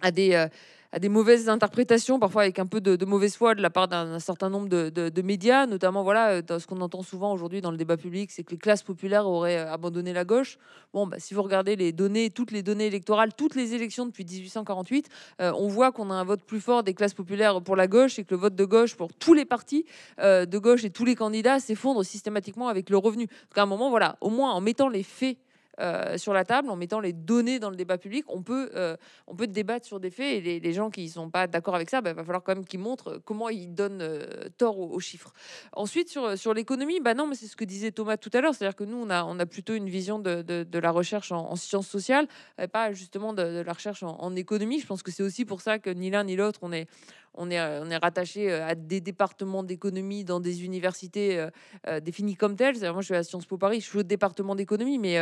à des euh, à des mauvaises interprétations, parfois avec un peu de, mauvaise foi de la part d'un certain nombre de, de, médias, notamment voilà, euh, ce qu'on entend souvent aujourd'hui dans le débat public, c'est que les classes populaires auraient euh, abandonné la gauche. Bon, bah, si vous regardez les données, toutes les données électorales, toutes les élections depuis 1848, on voit qu'on a un vote plus fort des classes populaires pour la gauche et que le vote de gauche pour tous les partis de gauche et tous les candidats s'effondre systématiquement avec le revenu. Donc à un moment, voilà, au moins en mettant les faits euh, sur la table en mettant les données dans le débat public. On peut, euh, on peut débattre sur des faits et les, gens qui ne sont pas d'accord avec ça, il bah, va falloir quand même qu'ils montrent comment ils donnent euh, tort aux, chiffres. Ensuite, sur, l'économie, bah non, mais c'est ce que disait Thomas tout à l'heure, c'est-à-dire que nous, on a, on a plutôt une vision de, la recherche en, sciences sociales, et pas justement de, la recherche en, économie. Je pense que c'est aussi pour ça que ni l'un ni l'autre, on est, on est, euh, on est rattaché euh, à des départements d'économie dans des universités euh, définies comme telles. Moi, je suis à Sciences Po Paris, je suis au département d'économie, mais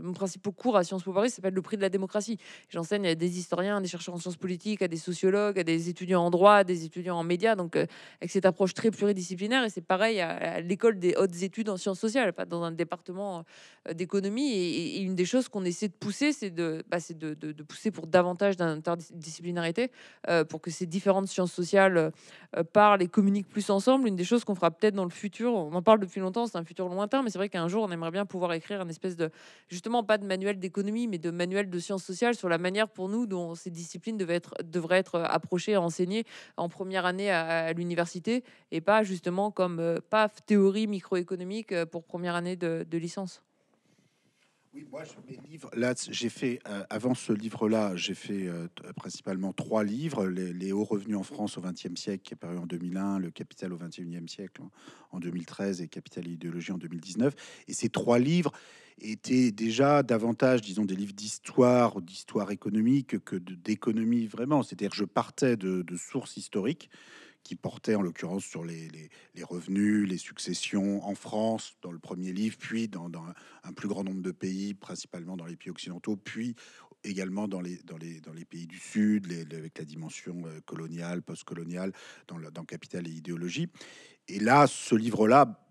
mon principal cours à Sciences Po Paris s'appelle le prix de la démocratie. J'enseigne à des historiens, à des chercheurs en sciences politiques, à des sociologues, à des étudiants en droit, à des étudiants en médias, donc avec cette approche très pluridisciplinaire. Et c'est pareil à, l'école des hautes études en sciences sociales, pas dans un département d'économie. Et, une des choses qu'on essaie de pousser, c'est de, bah, de, de, pousser pour davantage d'interdisciplinarité, pour que ces différentes sciences sociales euh, parlent et communiquent plus ensemble. Une des choses qu'on fera peut-être dans le futur, on en parle depuis longtemps, c'est un futur lointain, mais c'est vrai qu'un jour, on aimerait bien pouvoir écrire un espèce de, justement, pas de manuel d'économie, mais de manuel de sciences sociales sur la manière pour nous dont ces disciplines devaient être, devraient être approchées et enseignées en première année à, l'université, et pas justement comme, euh, paf théorie microéconomique euh, pour première année de licence. Oui, moi, livres, là, j'ai fait, euh, avant ce livre-là, j'ai fait euh, euh, principalement trois livres les, hauts revenus en France au XXe siècle, qui est paru en 2001, Le Capital au XXIe siècle en, 2013 et Capital et idéologie en 2019. Et ces trois livres étaient déjà davantage, disons, des livres d'histoire ou d'histoire économique que d'économie vraiment. C'est-à-dire, je partais de, de sources historiques qui portait en l'occurrence sur les, les, revenus, les successions en France dans le premier livre, puis dans, un, plus grand nombre de pays, principalement dans les pays occidentaux, puis également dans les, dans les, dans les pays du Sud, avec la dimension euh, coloniale, postcoloniale, dans, dans Capital et idéologie. Et là, ce livre-là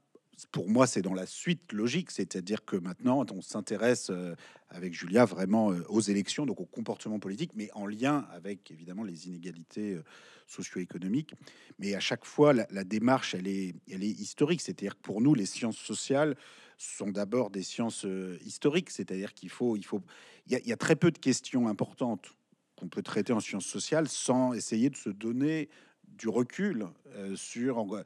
pour moi, c'est dans la suite logique, c'est-à-dire que maintenant, on s'intéresse euh, avec Julia vraiment euh, aux élections, donc au comportement politique, mais en lien avec évidemment les inégalités euh, socio-économiques. Mais à chaque fois, la, démarche, elle est, elle est historique, c'est-à-dire que pour nous, les sciences sociales sont d'abord des sciences historiques, c'est-à-dire qu'il faut, il faut, il y, y a très peu de questions importantes qu'on peut traiter en sciences sociales sans essayer de se donner du recul euh, sur. Euh,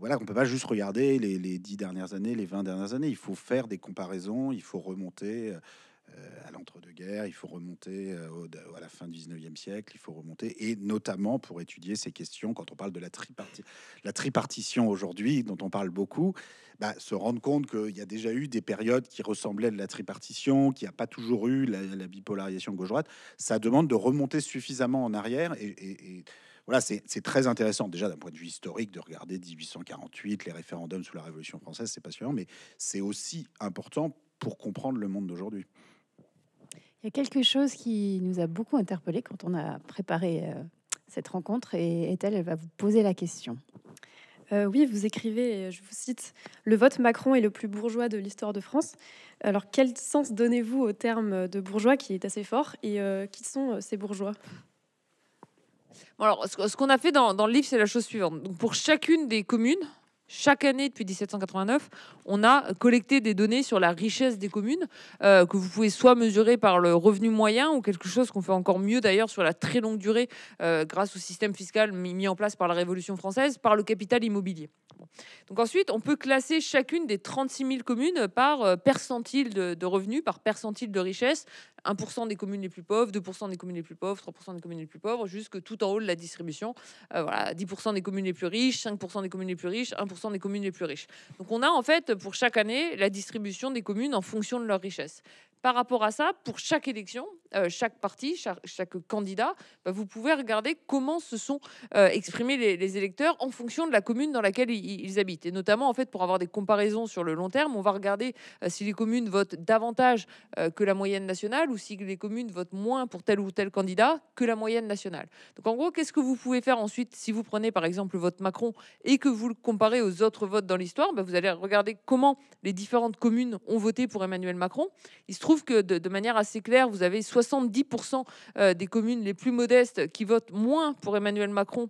voilà, on peut pas juste regarder les, dix dernières années, les 20 dernières années. Il faut faire des comparaisons, il faut remonter euh, à l'entre-deux-guerres, il faut remonter à la fin du 19e siècle, il faut remonter, et notamment pour étudier ces questions, quand on parle de la, triparti la tripartition aujourd'hui, dont on parle beaucoup, bah, se rendre compte qu'il y a déjà eu des périodes qui ressemblaient à de la tripartition, qui n'y a pas toujours eu la, bipolarisation gauche-droite, ça demande de remonter suffisamment en arrière et voilà, c'est très intéressant déjà d'un point de vue historique de regarder 1848, les référendums sous la Révolution française, c'est passionnant, mais c'est aussi important pour comprendre le monde d'aujourd'hui. Il y a quelque chose qui nous a beaucoup interpellé quand on a préparé euh, cette rencontre et Estelle elle va vous poser la question. Euh, oui, vous écrivez, euh, je vous cite, Le vote Macron est le plus bourgeois de l'histoire de France. Alors, quel sens donnez-vous au terme de bourgeois qui est assez fort et qui sont ces bourgeois ce, qu'on a fait dans, dans le livre, c'est la chose suivante. pour chacune des communes, chaque année depuis 1789, on a collecté des données sur la richesse des communes euh, que vous pouvez soit mesurer par le revenu moyen ou quelque chose qu'on fait encore mieux d'ailleurs sur la très longue durée euh, grâce au système fiscal mis en place par la Révolution française, par le capital immobilier donc ensuite, on peut classer chacune des 36 000 communes par euh, percentile de, revenus, par percentile de richesse. 1% des communes les plus pauvres, 2% des communes les plus pauvres, 3% des communes les plus pauvres, jusque tout en haut de la distribution. Euh, voilà, 10% des communes les plus riches, 5% des communes les plus riches, 1% des communes les plus riches. Donc on a en fait pour chaque année la distribution des communes en fonction de leur richesse par rapport à ça, pour chaque élection, euh, chaque parti, chaque, candidat, bah, vous pouvez regarder comment se sont euh, exprimés les, électeurs en fonction de la commune dans laquelle ils, habitent. Et notamment, en fait, pour avoir des comparaisons sur le long terme, on va regarder euh, si les communes votent davantage que la moyenne nationale ou si les communes votent moins pour tel ou tel candidat que la moyenne nationale. Donc, en gros, qu'est-ce que vous pouvez faire ensuite si vous prenez, par exemple, le vote Macron et que vous le comparez aux autres votes dans l'histoire bah, Vous allez regarder comment les différentes communes ont voté pour Emmanuel Macron. Il se trouve que de manière assez claire, vous avez 70% euh, des communes les plus modestes qui votent moins pour Emmanuel Macron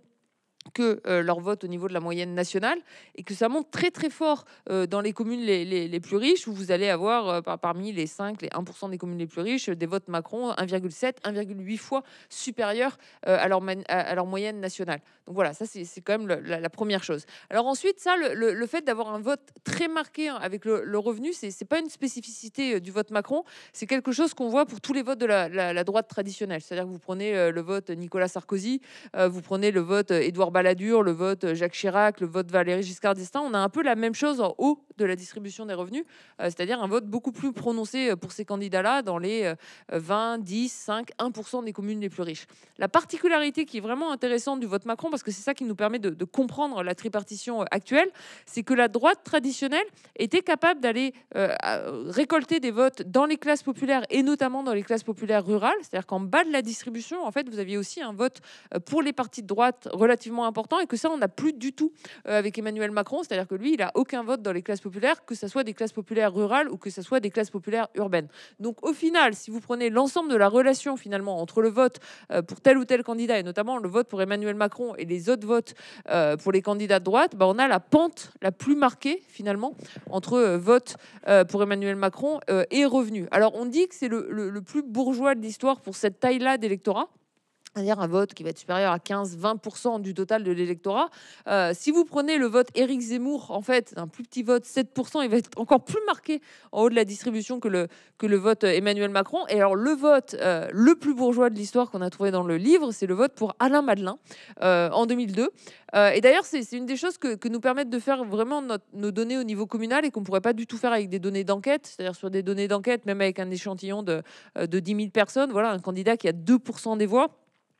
que euh, leur vote au niveau de la moyenne nationale et que ça monte très très fort euh, dans les communes les, les, les, plus riches où vous allez avoir euh, par, parmi les 5, les 1% des communes les plus riches des votes Macron 1,7, 1,8 fois supérieurs à, leur à leur moyenne nationale. Donc voilà, ça c'est quand même la, première chose. Alors ensuite, ça, le, fait d'avoir un vote très marqué hein, avec le, revenu, c'est pas une spécificité du vote Macron, c'est quelque chose qu'on voit pour tous les votes de la, la, la droite traditionnelle. C'est-à-dire que vous prenez le vote Nicolas Sarkozy, vous prenez le vote Édouard Balladur, le vote euh, Jacques Chirac, le vote Valérie Giscard d'Estaing, on a un peu la même chose en haut de la distribution des revenus, euh, c'est-à-dire un vote beaucoup plus prononcé euh, pour ces candidats-là dans les 20, 10, 5, 1% des communes les plus riches. La particularité qui est vraiment intéressante du vote Macron, parce que c'est ça qui nous permet de, comprendre la tripartition actuelle, c'est que la droite traditionnelle était capable d'aller récolter des votes dans les classes populaires et notamment dans les classes populaires rurales, c'est-à-dire qu'en bas de la distribution, en fait, vous aviez aussi un vote pour les partis de droite relativement important et que ça, on n'a plus du tout euh, avec Emmanuel Macron. C'est-à-dire que lui, il a aucun vote dans les classes populaires, que ce soit des classes populaires rurales ou que ce soit des classes populaires urbaines. Donc au final, si vous prenez l'ensemble de la relation finalement entre le vote euh, pour tel ou tel candidat et notamment le vote pour Emmanuel Macron et les autres votes euh, pour les candidats de droite, bah, on a la pente la plus marquée finalement entre vote pour Emmanuel Macron et revenu. Alors on dit que c'est le plus bourgeois de l'histoire pour cette taille-là d'électorat c'est-à-dire un vote qui va être supérieur à 15-20% du total de l'électorat. Euh, si vous prenez le vote Éric Zemmour, en fait, un plus petit vote, 7%, il va être encore plus marqué en haut de la distribution que le, que le vote Emmanuel Macron. Et alors, le vote euh, le plus bourgeois de l'histoire qu'on a trouvé dans le livre, c'est le vote pour Alain Madelin euh, en 2002. et d'ailleurs, c'est une des choses que, nous permettent de faire vraiment nos données au niveau communal et qu'on ne pourrait pas du tout faire avec des données d'enquête, c'est-à-dire sur des données d'enquête, même avec un échantillon de, de 10 000 personnes. Voilà, un candidat qui a 2% des voix.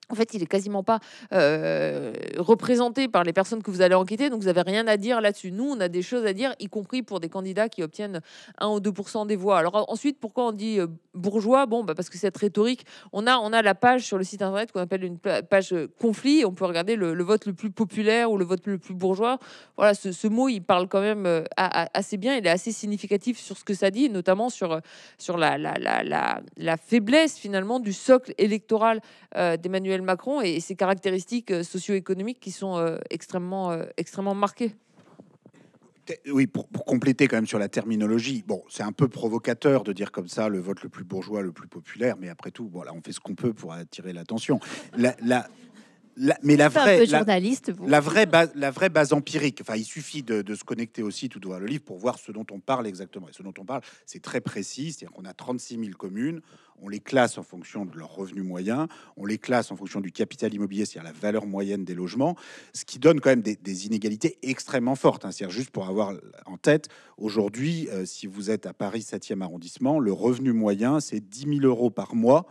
En fait, il est quasiment pas euh, représenté par les personnes que vous allez enquêter, donc vous n'avez rien à dire là-dessus. Nous, on a des choses à dire, y compris pour des candidats qui obtiennent 1 ou 2 des voix. Alors ensuite, pourquoi on dit euh, bourgeois Bon, bah, parce que cette rhétorique, on a, on a la page sur le site internet qu'on appelle une page euh, conflit. on peut regarder le, vote le plus populaire ou le vote le plus bourgeois. Voilà, ce, mot, il parle quand même assez bien. Il est assez significatif sur ce que ça dit, notamment sur, sur la, la, faiblesse finalement du socle électoral d'Emmanuel Macron et ses caractéristiques euh, socio-économiques qui sont euh, extrêmement, euh, extrêmement marquées. Oui, pour, compléter quand même sur la terminologie, bon, c'est un peu provocateur de dire comme ça le vote le plus bourgeois, le plus populaire, mais après tout, voilà, on fait ce qu'on peut pour attirer l'attention. la, mais la vraie, vraie base, la vraie base empirique. Enfin, il suffit de, se connecter au site ou de le livre pour voir ce dont on parle exactement. Et ce dont on parle, c'est très précis. C'est-à-dire qu'on a 36 000 communes. On les classe en fonction de leur revenu moyen. On les classe en fonction du capital immobilier, c'est-à-dire la valeur moyenne des logements, ce qui donne quand même des, inégalités extrêmement fortes. Hein. C'est-à-dire juste pour avoir en tête, aujourd'hui, euh, si vous êtes à Paris 7e arrondissement, le revenu moyen, c'est 10 000 euros par mois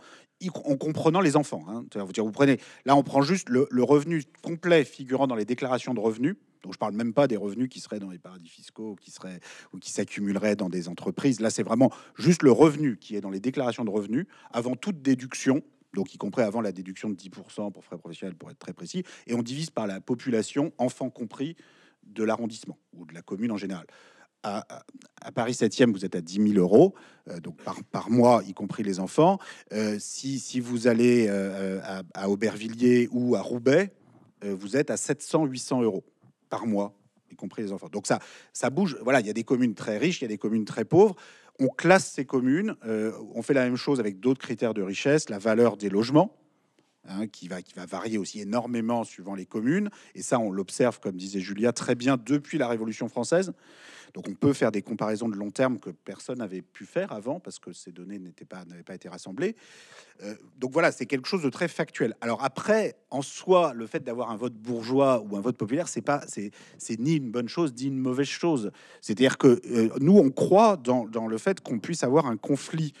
en comprenant les enfants. Hein. Vous, prenez, là, on prend juste le, revenu complet figurant dans les déclarations de revenus. Donc, je parle même pas des revenus qui seraient dans les paradis fiscaux qui, seraient, ou qui s'accumuleraient dans des entreprises. Là, c'est vraiment juste le revenu qui est dans les déclarations de revenus avant toute déduction. Donc, y compris avant la déduction de 10% pour frais professionnels, pour être très précis. Et on divise par la population, enfants compris, de l'arrondissement ou de la commune en général à, Paris 7e, vous êtes à 10 000 euros euh, donc par, par, mois, y compris les enfants. Euh, si, vous allez euh, à, Aubervilliers ou à Roubaix, vous êtes à 700-800 euros par mois, y compris les enfants. Donc ça, ça bouge. Voilà, il y a des communes très riches, il y a des communes très pauvres. On classe ces communes. on fait la même chose avec d'autres critères de richesse, la valeur des logements Hein, qui, va, qui va varier aussi énormément suivant les communes. Et ça, on l'observe, comme disait Julia, très bien depuis la Révolution française. Donc on peut faire des comparaisons de long terme que personne n'avait pu faire avant parce que ces données n'étaient pas, n'avaient pas été rassemblées. Euh, donc voilà, c'est quelque chose de très factuel. Alors après, en soi, le fait d'avoir un vote bourgeois ou un vote populaire, c'est pas, c'est, ni une bonne chose ni une mauvaise chose. C'est-à-dire que euh, nous, on croit dans, dans le fait qu'on puisse avoir un conflit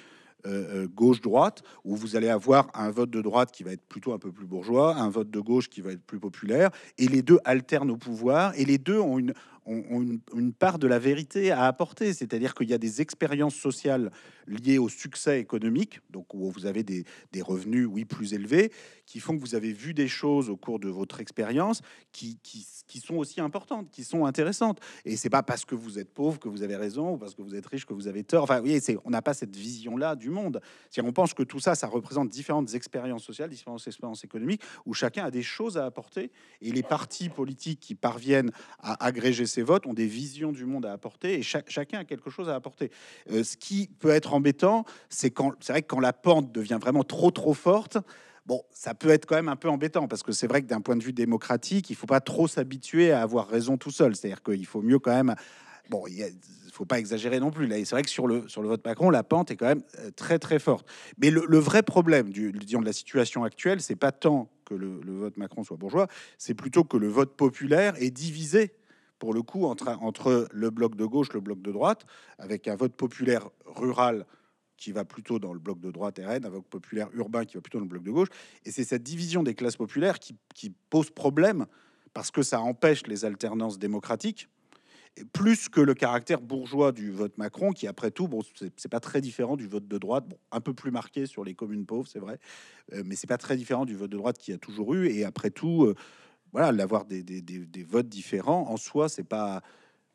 euh, euh, gauche-droite, où vous allez avoir un vote de droite qui va être plutôt un peu plus bourgeois, un vote de gauche qui va être plus populaire, et les deux alternent au pouvoir, et les deux ont une, ont, une, part de la vérité à apporter. C'est-à-dire qu'il y a des expériences sociales liées au succès économique, donc où vous avez des, revenus, oui, plus élevés, qui font que vous avez vu des choses au cours de votre expérience qui, qui, sont aussi importantes, qui sont intéressantes. Et c'est pas parce que vous êtes pauvre que vous avez raison ou parce que vous êtes riche que vous avez tort. Enfin, vous voyez, on n'a pas cette vision-là du monde. Si on pense que tout ça, ça représente différentes expériences sociales, différentes expériences économiques, où chacun a des choses à apporter. Et les partis politiques qui parviennent à agréger ces votes ont des visions du monde à apporter et chacun a quelque chose à apporter. Euh, ce qui peut être embêtant, c'est quand c'est vrai que quand la pente devient vraiment trop trop forte. Bon, ça peut être quand même un peu embêtant parce que c'est vrai que d'un point de vue démocratique, il faut pas trop s'habituer à avoir raison tout seul. C'est-à-dire qu'il faut mieux quand même bon, il faut pas exagérer non plus. Là, c'est vrai que sur le, sur le vote Macron, la pente est quand même euh, très très forte. Mais le, vrai problème du, disons, de la situation actuelle, c'est pas tant que le, vote Macron soit bourgeois, c'est plutôt que le vote populaire est divisé pour le coup, entre, le bloc de gauche, le bloc de droite, avec un vote populaire rural qui va plutôt dans le bloc de droite RN, un vote populaire urbain qui va plutôt dans le bloc de gauche. Et c'est cette division des classes populaires qui, pose problème parce que ça empêche les alternances démocratiques plus que le caractère bourgeois du vote Macron, qui après tout, bon, c'est pas très différent du vote de droite, bon, un peu plus marqué sur les communes pauvres, c'est vrai, euh, mais c'est pas très différent du vote de droite qui a toujours eu. Et après tout, euh, voilà, l'avoir des, des, des, votes différents, en soi, c'est pas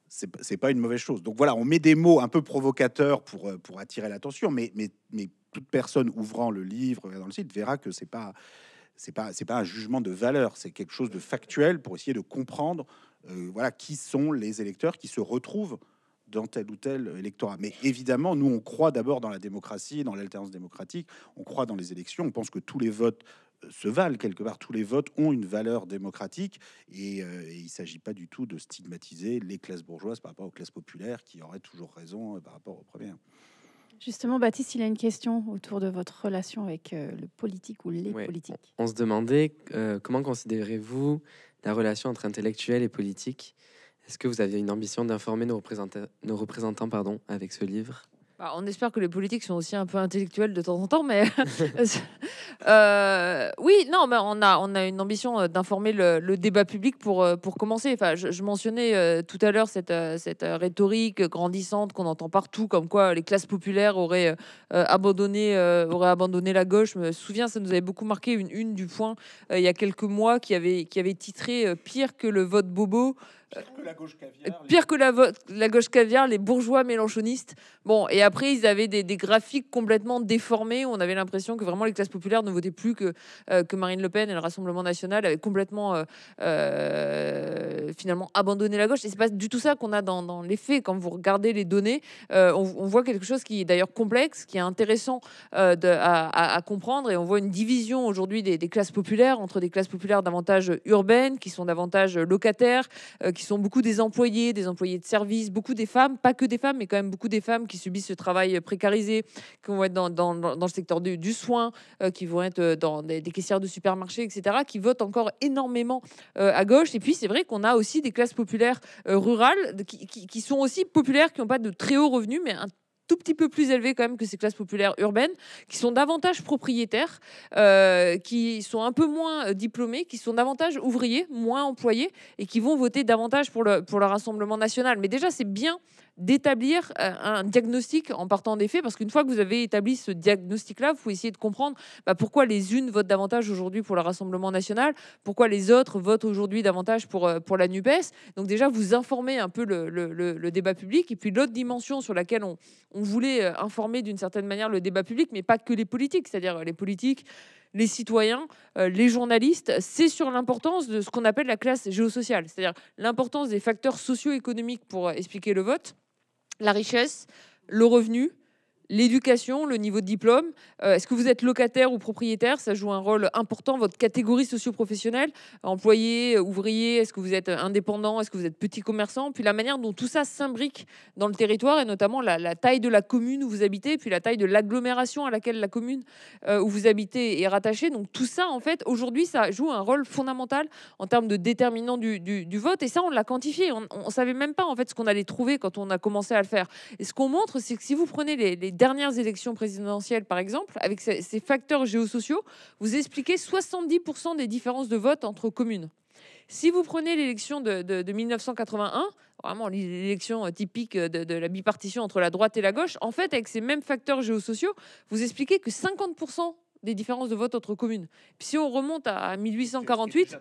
c'est pas une mauvaise chose. Donc voilà, on met des mots un peu provocateurs pour, euh, pour attirer l'attention, mais, mais, mais toute personne ouvrant le livre, dans le site, verra que c'est pas c'est pas c'est pas un jugement de valeur, c'est quelque chose de factuel pour essayer de comprendre euh, voilà qui sont les électeurs qui se retrouvent dans tel ou tel électorat. Mais évidemment, nous on croit d'abord dans la démocratie, dans l'alternance démocratique, on croit dans les élections, on pense que tous les votes se valent quelque part. Tous les votes ont une valeur démocratique et, euh, il ne s'agit pas du tout de stigmatiser les classes bourgeoises par rapport aux classes populaires qui auraient toujours raison euh, par rapport aux premières. Justement, Baptiste, il a une question autour de votre relation avec euh, le politique ou les politiques. On se demandait comment considérez-vous la relation entre intellectuel et politique Est-ce que vous aviez une ambition d'informer nos, représentants, nos représentants pardon, avec ce livre bah, on espère que les politiques sont aussi un peu intellectuels de temps en temps, mais euh, oui, non, mais on a, on a une ambition euh, d'informer le, débat public pour, euh, pour commencer. Enfin, je, mentionnais tout à l'heure cette, rhétorique grandissante qu'on entend partout, comme quoi les classes populaires auraient abandonné, abandonné la gauche. Je me souviens, ça nous avait beaucoup marqué une une du point il y a quelques mois qui avait, qui avait titré pire que le vote bobo. Pire que la gauche caviar. Pire les... que la, gauche les bourgeois mélanchonistes. Bon, et après, ils avaient des, graphiques complètement déformés. Où on avait l'impression que vraiment les classes populaires ne votaient plus que, euh, que Marine Le Pen et le Rassemblement National avaient complètement, euh, euh, finalement, abandonné la gauche. Et c'est pas du tout ça qu'on a dans, les faits. Quand vous regardez les données, on, voit quelque chose qui est d'ailleurs complexe, qui est intéressant à, comprendre. Et on voit une division aujourd'hui des, des, classes populaires entre des classes populaires davantage urbaines, qui sont davantage locataires, qui qui sont beaucoup des employés, des employés de service, beaucoup des femmes, pas que des femmes, mais quand même beaucoup des femmes qui subissent ce travail précarisé, qui vont être dans, dans, le secteur du, soin, euh, qui vont être euh, dans des, caissières de supermarchés, etc., qui votent encore énormément euh, à gauche. Et puis, c'est vrai qu'on a aussi des classes populaires rurales qui, sont aussi populaires, qui n'ont pas de très hauts revenus, mais un tout petit peu plus élevé quand même que ces classes populaires urbaines, qui sont davantage propriétaires, euh, qui sont un peu moins euh, diplômés, qui sont davantage ouvriers, moins employés, et qui vont voter davantage pour le, pour le Rassemblement national. Mais déjà, c'est bien d'établir euh, un diagnostic en partant des faits, parce qu'une fois que vous avez établi ce diagnostic-là, vous pouvez essayer de comprendre bah, pourquoi les unes votent davantage aujourd'hui pour le Rassemblement national, pourquoi les autres votent aujourd'hui davantage pour, euh, pour la NUPES. Donc déjà, vous informez un peu le, débat public. Et puis l'autre dimension sur laquelle on, on voulait euh, informer d'une certaine manière le débat public, mais pas que les politiques, c'est-à-dire les politiques les citoyens, euh, les journalistes, c'est sur l'importance de ce qu'on appelle la classe géosociale, c'est-à-dire l'importance des facteurs socio-économiques pour euh, expliquer le vote, la richesse, le revenu, l'éducation, le niveau de diplôme. Euh, est-ce que vous êtes locataire ou propriétaire Ça joue un rôle important. Votre catégorie socio-professionnelle, employé, ouvrier. Est-ce que vous êtes indépendant Est-ce que vous êtes petit commerçant Puis la manière dont tout ça s'imbrique dans le territoire et notamment la, taille de la commune où vous habitez, puis la taille de l'agglomération à laquelle la commune euh, où vous habitez est rattachée. Donc tout ça, en fait, aujourd'hui, ça joue un rôle fondamental en termes de déterminant du, vote. Et ça, on l'a quantifié. On, ne savait même pas en fait ce qu'on allait trouver quand on a commencé à le faire. Et ce qu'on montre, c'est que si vous prenez les dernières élections présidentielles, par exemple, avec ces facteurs géosociaux, vous expliquez 70% des différences de vote entre communes. Si vous prenez l'élection de, 1981, vraiment l'élection euh, typique euh, de, la bipartition entre la droite et la gauche, en fait, avec ces mêmes facteurs géosociaux, vous expliquez que 50% des différences de vote entre communes. si on remonte à 1848,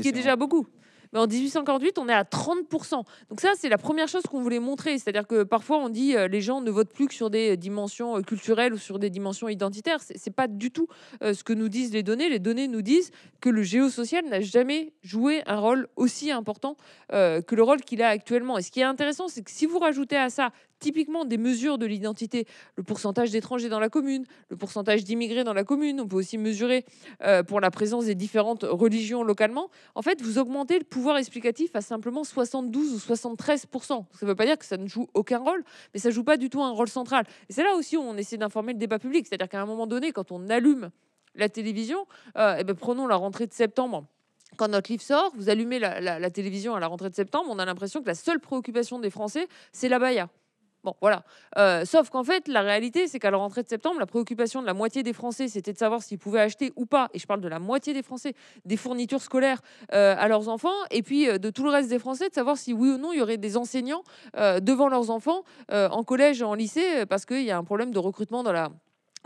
qui est déjà beaucoup. Mais en 1848, on est à 30%. Donc ça, c'est la première chose qu'on voulait montrer. C'est-à-dire que parfois, on dit que euh, les gens ne votent plus que sur des dimensions euh, culturelles ou sur des dimensions identitaires. Ce n'est pas du tout euh, ce que nous disent les données. Les données nous disent que le géosocial n'a jamais joué un rôle aussi important que le rôle qu'il a actuellement. Et ce qui est intéressant, c'est que si vous rajoutez à ça typiquement des mesures de l'identité, le pourcentage d'étrangers dans la commune, le pourcentage d'immigrés dans la commune. On peut aussi mesurer euh, pour la présence des différentes religions localement. En fait, vous augmentez le pouvoir explicatif à simplement 72 ou 73 Ça ne veut pas dire que ça ne joue aucun rôle, mais ça joue pas du tout un rôle central. Et c'est là aussi où on essaie d'informer le débat public, c'est-à-dire qu'à un moment donné, quand on allume la télévision, euh, eh ben, prenons la rentrée de septembre quand notre livre sort, vous allumez la, la, télévision à la rentrée de septembre, on a l'impression que la seule préoccupation des Français, c'est la Baïa Bon, voilà. Euh, sauf qu'en fait, la réalité, c'est qu'à la rentrée de septembre, la préoccupation de la moitié des Français, c'était de savoir s'ils pouvaient acheter ou pas, et je parle de la moitié des Français, des fournitures scolaires euh, à leurs enfants, et puis euh, de tout le reste des Français, de savoir si oui ou non il y aurait des enseignants devant leurs enfants en collège, en lycée, parce qu'il y a un problème de recrutement dans la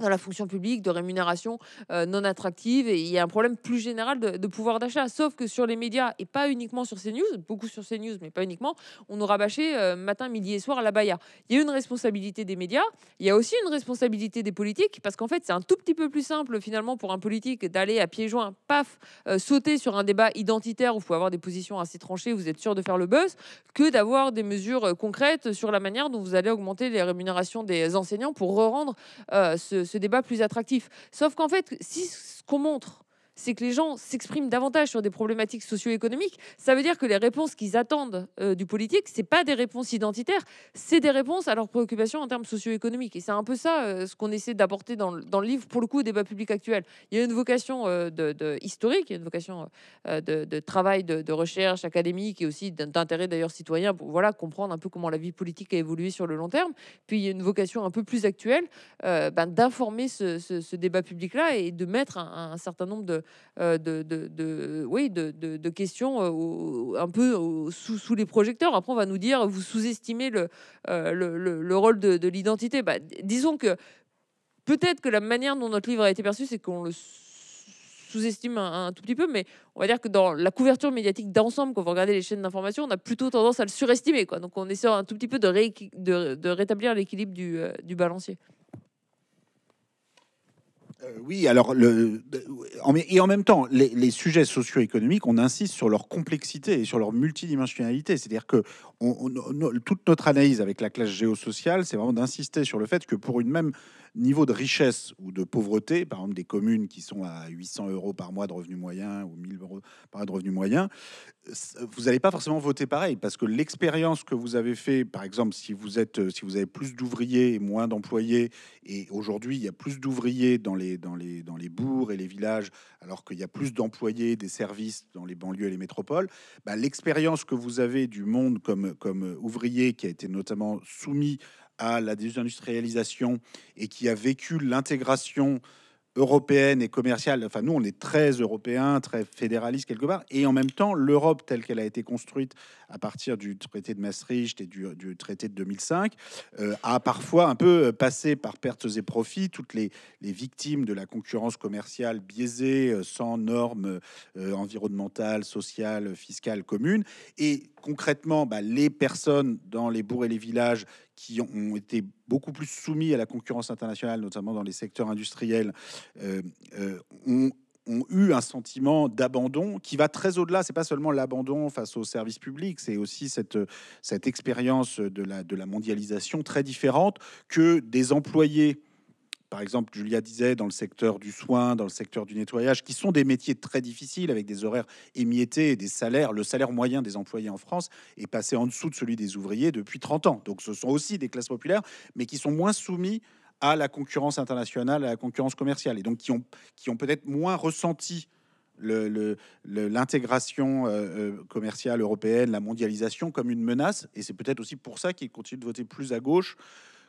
dans la fonction publique, de rémunération euh, non attractive. Et il y a un problème plus général de, pouvoir d'achat. Sauf que sur les médias, et pas uniquement sur CNews, beaucoup sur CNews, mais pas uniquement, on nous rabâchait euh, matin, midi et soir à la baïa. Il y a une responsabilité des médias, il y a aussi une responsabilité des politiques, parce qu'en fait, c'est un tout petit peu plus simple finalement pour un politique d'aller à pieds joints, paf, euh, sauter sur un débat identitaire où il faut avoir des positions assez tranchées, vous êtes sûr de faire le buzz, que d'avoir des mesures concrètes sur la manière dont vous allez augmenter les rémunérations des enseignants pour rendre ce ce débat plus attractif. Sauf qu'en fait, si ce qu'on montre c'est que les gens s'expriment davantage sur des problématiques socio-économiques. Ça veut dire que les réponses qu'ils attendent euh, du politique, c'est pas des réponses identitaires, c'est des réponses à leurs préoccupations en termes socio-économiques. Et c'est un peu ça euh, ce qu'on essaie d'apporter dans, le livre, pour le coup, au débat public actuel. Il y a une vocation euh, de, historique, il y a une vocation de, travail, de, recherche académique et aussi d'intérêt d'ailleurs citoyen pour voilà, comprendre un peu comment la vie politique a évolué sur le long terme. Puis il y a une vocation un peu plus actuelle ben, d'informer ce, débat public-là et de mettre un certain nombre de, euh, de, de, oui, de, questions euh, un peu sous, sous, les projecteurs. Après, on va nous dire, vous sous-estimez le, euh, le, le, rôle de, l'identité. Bah, disons que peut-être que la manière dont notre livre a été perçu, c'est qu'on le sous-estime un, tout petit peu, mais on va dire que dans la couverture médiatique d'ensemble, quand vous regardez les chaînes d'information, on a plutôt tendance à le surestimer. Quoi. Donc on essaie un tout petit peu de, de, rétablir l'équilibre du, du balancier. Euh, oui, alors, le, et en même temps, les, les sujets socio-économiques, on insiste sur leur complexité et sur leur multidimensionnalité. C'est-à-dire que toute notre analyse avec la classe géosociale, c'est vraiment d'insister sur le fait que pour une même niveau de richesse ou de pauvreté, par exemple des communes qui sont à 800 euros par mois de revenus moyens ou 1000 euros par mois de revenus moyen, vous n'allez pas forcément voter pareil parce que l'expérience que vous avez fait, par exemple, si vous êtes, euh, si vous avez plus d'ouvriers et moins d'employés, et aujourd'hui il y a plus d'ouvriers dans les dans les dans les bourgs et les villages, alors qu'il y a plus d'employés des services dans les banlieues et les métropoles, bah, l'expérience que vous avez du monde comme comme, euh, ouvrier qui a été notamment soumis à la désindustrialisation et qui a vécu l'intégration européenne et commerciale. Enfin, nous, on est très européen, très fédéraliste quelque part. Et en même temps, l'Europe telle qu'elle a été construite à partir du traité de Maastricht et du, traité de 2005 euh, a parfois un peu euh, passé par pertes et profits toutes les, victimes de la concurrence commerciale biaisée, euh, sans normes environnementales, sociales, fiscales communes. Et concrètement, bah, les personnes dans les bourgs et les villages qui ont été beaucoup plus soumis à la concurrence internationale, notamment dans les secteurs industriels, euh, euh, ont eu un sentiment d'abandon qui va très au-delà. C'est pas seulement l'abandon face aux services publics, c'est aussi cette, cette expérience de la, de la mondialisation très différente que des employés par exemple, Julia disait, dans le secteur du soin, dans le secteur du nettoyage, qui sont des métiers très difficiles avec des horaires émiettés et des salaires. Le salaire moyen des employés en France est passé en dessous de celui des ouvriers depuis 30 ans. Donc ce sont aussi des classes populaires, mais qui sont moins soumis à la concurrence internationale, à la concurrence commerciale, et donc qui ont, qui ont peut-être moins ressenti l'intégration euh, euh, commerciale européenne, la mondialisation comme une menace. Et c'est peut-être aussi pour ça qu'ils continuent de voter plus à gauche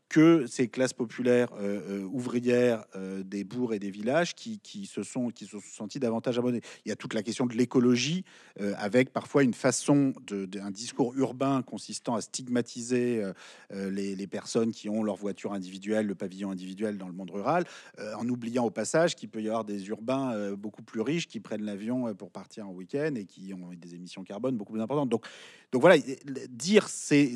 que ces classes populaires euh, euh, ouvrières euh, des bourgs et des villages qui, se sont, qui sont sentis davantage abonnés. Il y a toute la question de l'écologie, avec parfois une façon d'un discours urbain consistant à stigmatiser les, personnes qui ont leur voiture individuelle, le pavillon individuel dans le monde rural, en oubliant au passage qu'il peut y avoir des urbains beaucoup plus riches qui prennent l'avion pour partir en week-end et qui ont des émissions carbone beaucoup plus importantes. Donc donc voilà, dire c'est,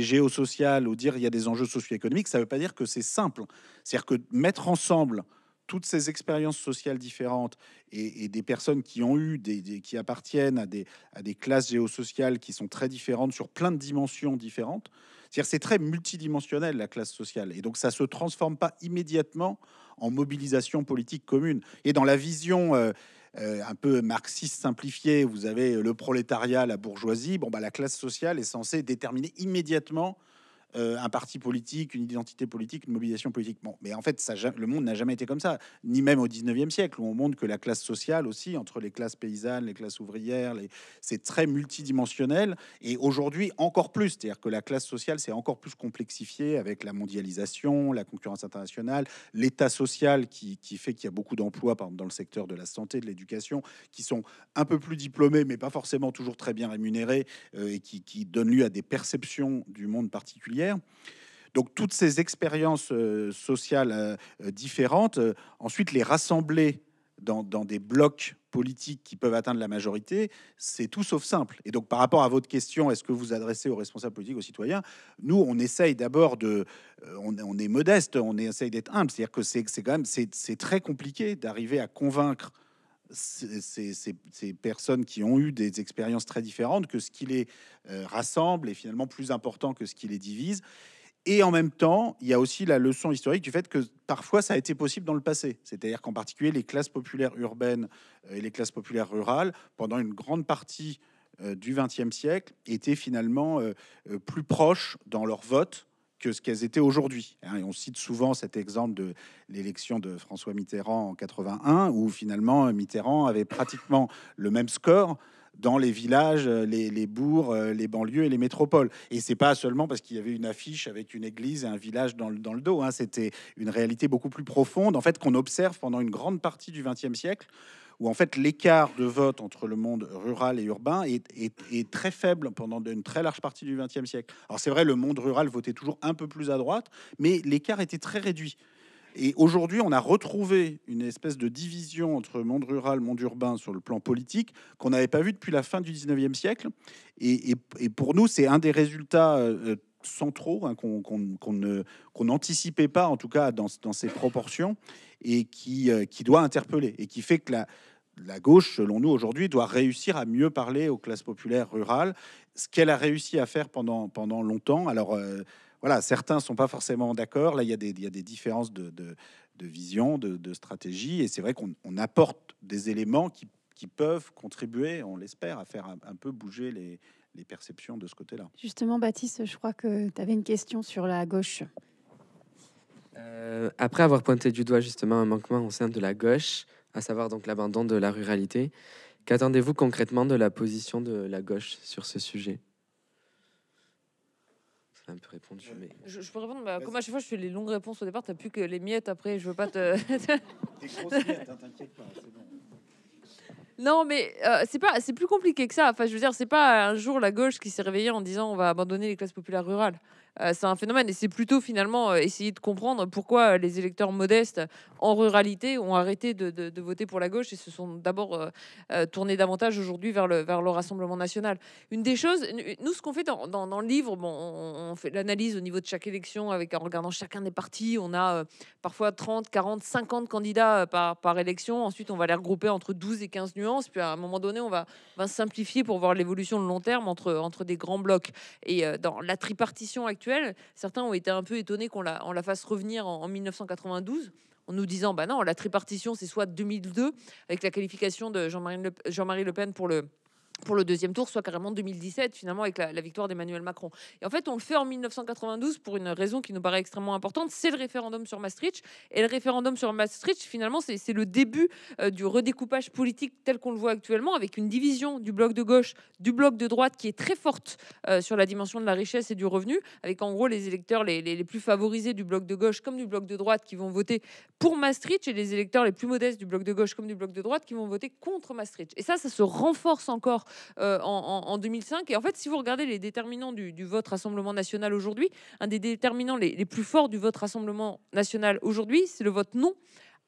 géosocial ou dire il y a des enjeux socio-économiques, ça ne veut pas dire que c'est simple. C'est-à-dire que mettre ensemble toutes ces expériences sociales différentes et, des personnes qui ont eu, des, qui appartiennent à des, des classes géosociales qui sont très différentes sur plein de dimensions différentes. C'est-à-dire c'est très multidimensionnel la classe sociale et donc ça se transforme pas immédiatement en mobilisation politique commune. Et dans la vision euh, euh, un peu marxiste simplifié, vous avez le prolétariat, la bourgeoisie, bon, bah, la classe sociale est censée déterminer immédiatement euh, un parti politique, une identité politique, une mobilisation politique. Bon, mais en fait, ça, le monde n'a jamais été comme ça, ni même au 19e siècle, où on montre que la classe sociale aussi, entre les classes paysannes, les classes ouvrières, c'est très multidimensionnel, et aujourd'hui encore plus, c'est-à-dire que la classe sociale s'est encore plus complexifiée avec la mondialisation, la concurrence internationale, l'état social qui, fait qu'il y a beaucoup d'emplois, par exemple, dans le secteur de la santé, de l'éducation, qui sont un peu plus diplômés, mais pas forcément toujours très bien rémunérés, euh, et qui, qui donnent lieu à des perceptions du monde particulier donc toutes ces expériences euh, sociales euh, euh, différentes, ensuite les rassembler dans, des blocs politiques qui peuvent atteindre la majorité, c'est tout sauf simple. Et donc par rapport à votre question, est-ce que vous adressez aux responsables politiques, aux citoyens Nous, on essaye d'abord de... On, on, est modeste, on essaye d'être humble. C'est-à-dire que c'est quand même... C'est très compliqué d'arriver à convaincre ces, personnes qui ont eu des expériences très différentes, que ce qui les euh, rassemble est finalement plus important que ce qui les divise. Et en même temps, il y a aussi la leçon historique du fait que parfois ça a été possible dans le passé. C'est-à-dire qu'en particulier les classes populaires urbaines euh, et les classes populaires rurales, pendant une grande partie euh, du XXe siècle, étaient finalement plus proches dans leur vote que ce qu'elles étaient aujourd'hui. Hein. Et on cite souvent cet exemple de l'élection de François Mitterrand en 81, où finalement euh, Mitterrand avait pratiquement le même score dans les villages, euh, les, bourgs, euh, les banlieues et les métropoles. Et c'est pas seulement parce qu'il y avait une affiche avec une église et un village dans le, dos. Hein. C'était une réalité beaucoup plus profonde, en fait, qu'on observe pendant une grande partie du XXe siècle où en fait l'écart de vote entre le monde rural et urbain est, très faible pendant une très large partie du XXe siècle. Alors c'est vrai, le monde rural votait toujours un peu plus à droite, mais l'écart était très réduit. Et aujourd'hui, on a retrouvé une espèce de division entre monde rural, monde urbain sur le plan politique qu'on n'avait pas vu depuis la fin du 19e siècle. Et, pour nous, c'est un des résultats euh, centraux trop hein, qu'on qu qu qu'on n'anticipait pas, en tout cas dans, dans ses proportions, et qui, euh, qui doit interpeller, et qui fait que la, la gauche, selon nous, aujourd'hui, doit réussir à mieux parler aux classes populaires rurales, ce qu'elle a réussi à faire pendant, pendant longtemps. Alors, euh, voilà, certains sont pas forcément d'accord. Là, il y, a des, y a des différences de, de, vision, de, stratégie, et c'est vrai qu'on apporte des éléments qui, qui, peuvent contribuer, on l'espère, à faire un peu bouger les, perceptions de ce côté-là. Justement, Baptiste, je crois que tu avais une question sur la gauche. Euh, après avoir pointé du doigt justement un manquement au sein de la gauche, à savoir donc l'abandon de la ruralité, qu'attendez-vous concrètement de la position de la gauche sur ce sujet un peu mais... je, peux répondre, bah, comme à chaque fois je fais les longues réponses au départ, t'as plus que les miettes après, je veux pas te... t'inquiète pas, c'est non, mais euh, c'est pas, c'est plus compliqué que ça. Enfin, je veux dire, c'est pas un jour la gauche qui s'est réveillée en disant on va abandonner les classes populaires rurales. Euh, c'est un phénomène. Et c'est plutôt finalement euh, essayer de comprendre pourquoi euh, les électeurs modestes en ruralité ont arrêté de, voter pour la gauche et se sont d'abord tournés davantage aujourd'hui vers le, vers Rassemblement national. Une des choses, nous, ce qu'on fait dans, le livre, bon, on, fait l'analyse au niveau de chaque élection avec, en regardant chacun des partis. On a parfois 30, 40, 50 candidats par, par élection. Ensuite, on va les regrouper entre 12 et 15 nuances. Puis à un moment donné, on va, va simplifier pour voir l'évolution de long terme entre, entre des grands blocs. Et dans la tripartition actuelle, Certains ont été un peu étonnés qu'on la, fasse revenir en, 1992 en nous disant bah non, la tripartition, c'est soit 2002 avec la qualification de Jean-Marie le Pen pour le pour le deuxième tour, soit carrément 2017, finalement, avec la, victoire d'Emmanuel Macron. Et en fait, on le fait en 1992 pour une raison qui nous paraît extrêmement importante, c'est le référendum sur Maastricht. Et le référendum sur Maastricht, finalement, c'est le début euh, du redécoupage politique tel qu'on le voit actuellement, avec une division du bloc de gauche, du bloc de droite, qui est très forte euh, sur la dimension de la richesse et du revenu, avec en gros les électeurs les, les, plus favorisés du bloc de gauche comme du bloc de droite qui vont voter pour Maastricht, et les électeurs les plus modestes du bloc de gauche comme du bloc de droite qui vont voter contre Maastricht. Et ça, ça se renforce encore euh, en, 2005. Et en fait, si vous regardez les déterminants du, vote Rassemblement national aujourd'hui, un des déterminants les, les, plus forts du vote Rassemblement national aujourd'hui, c'est le vote non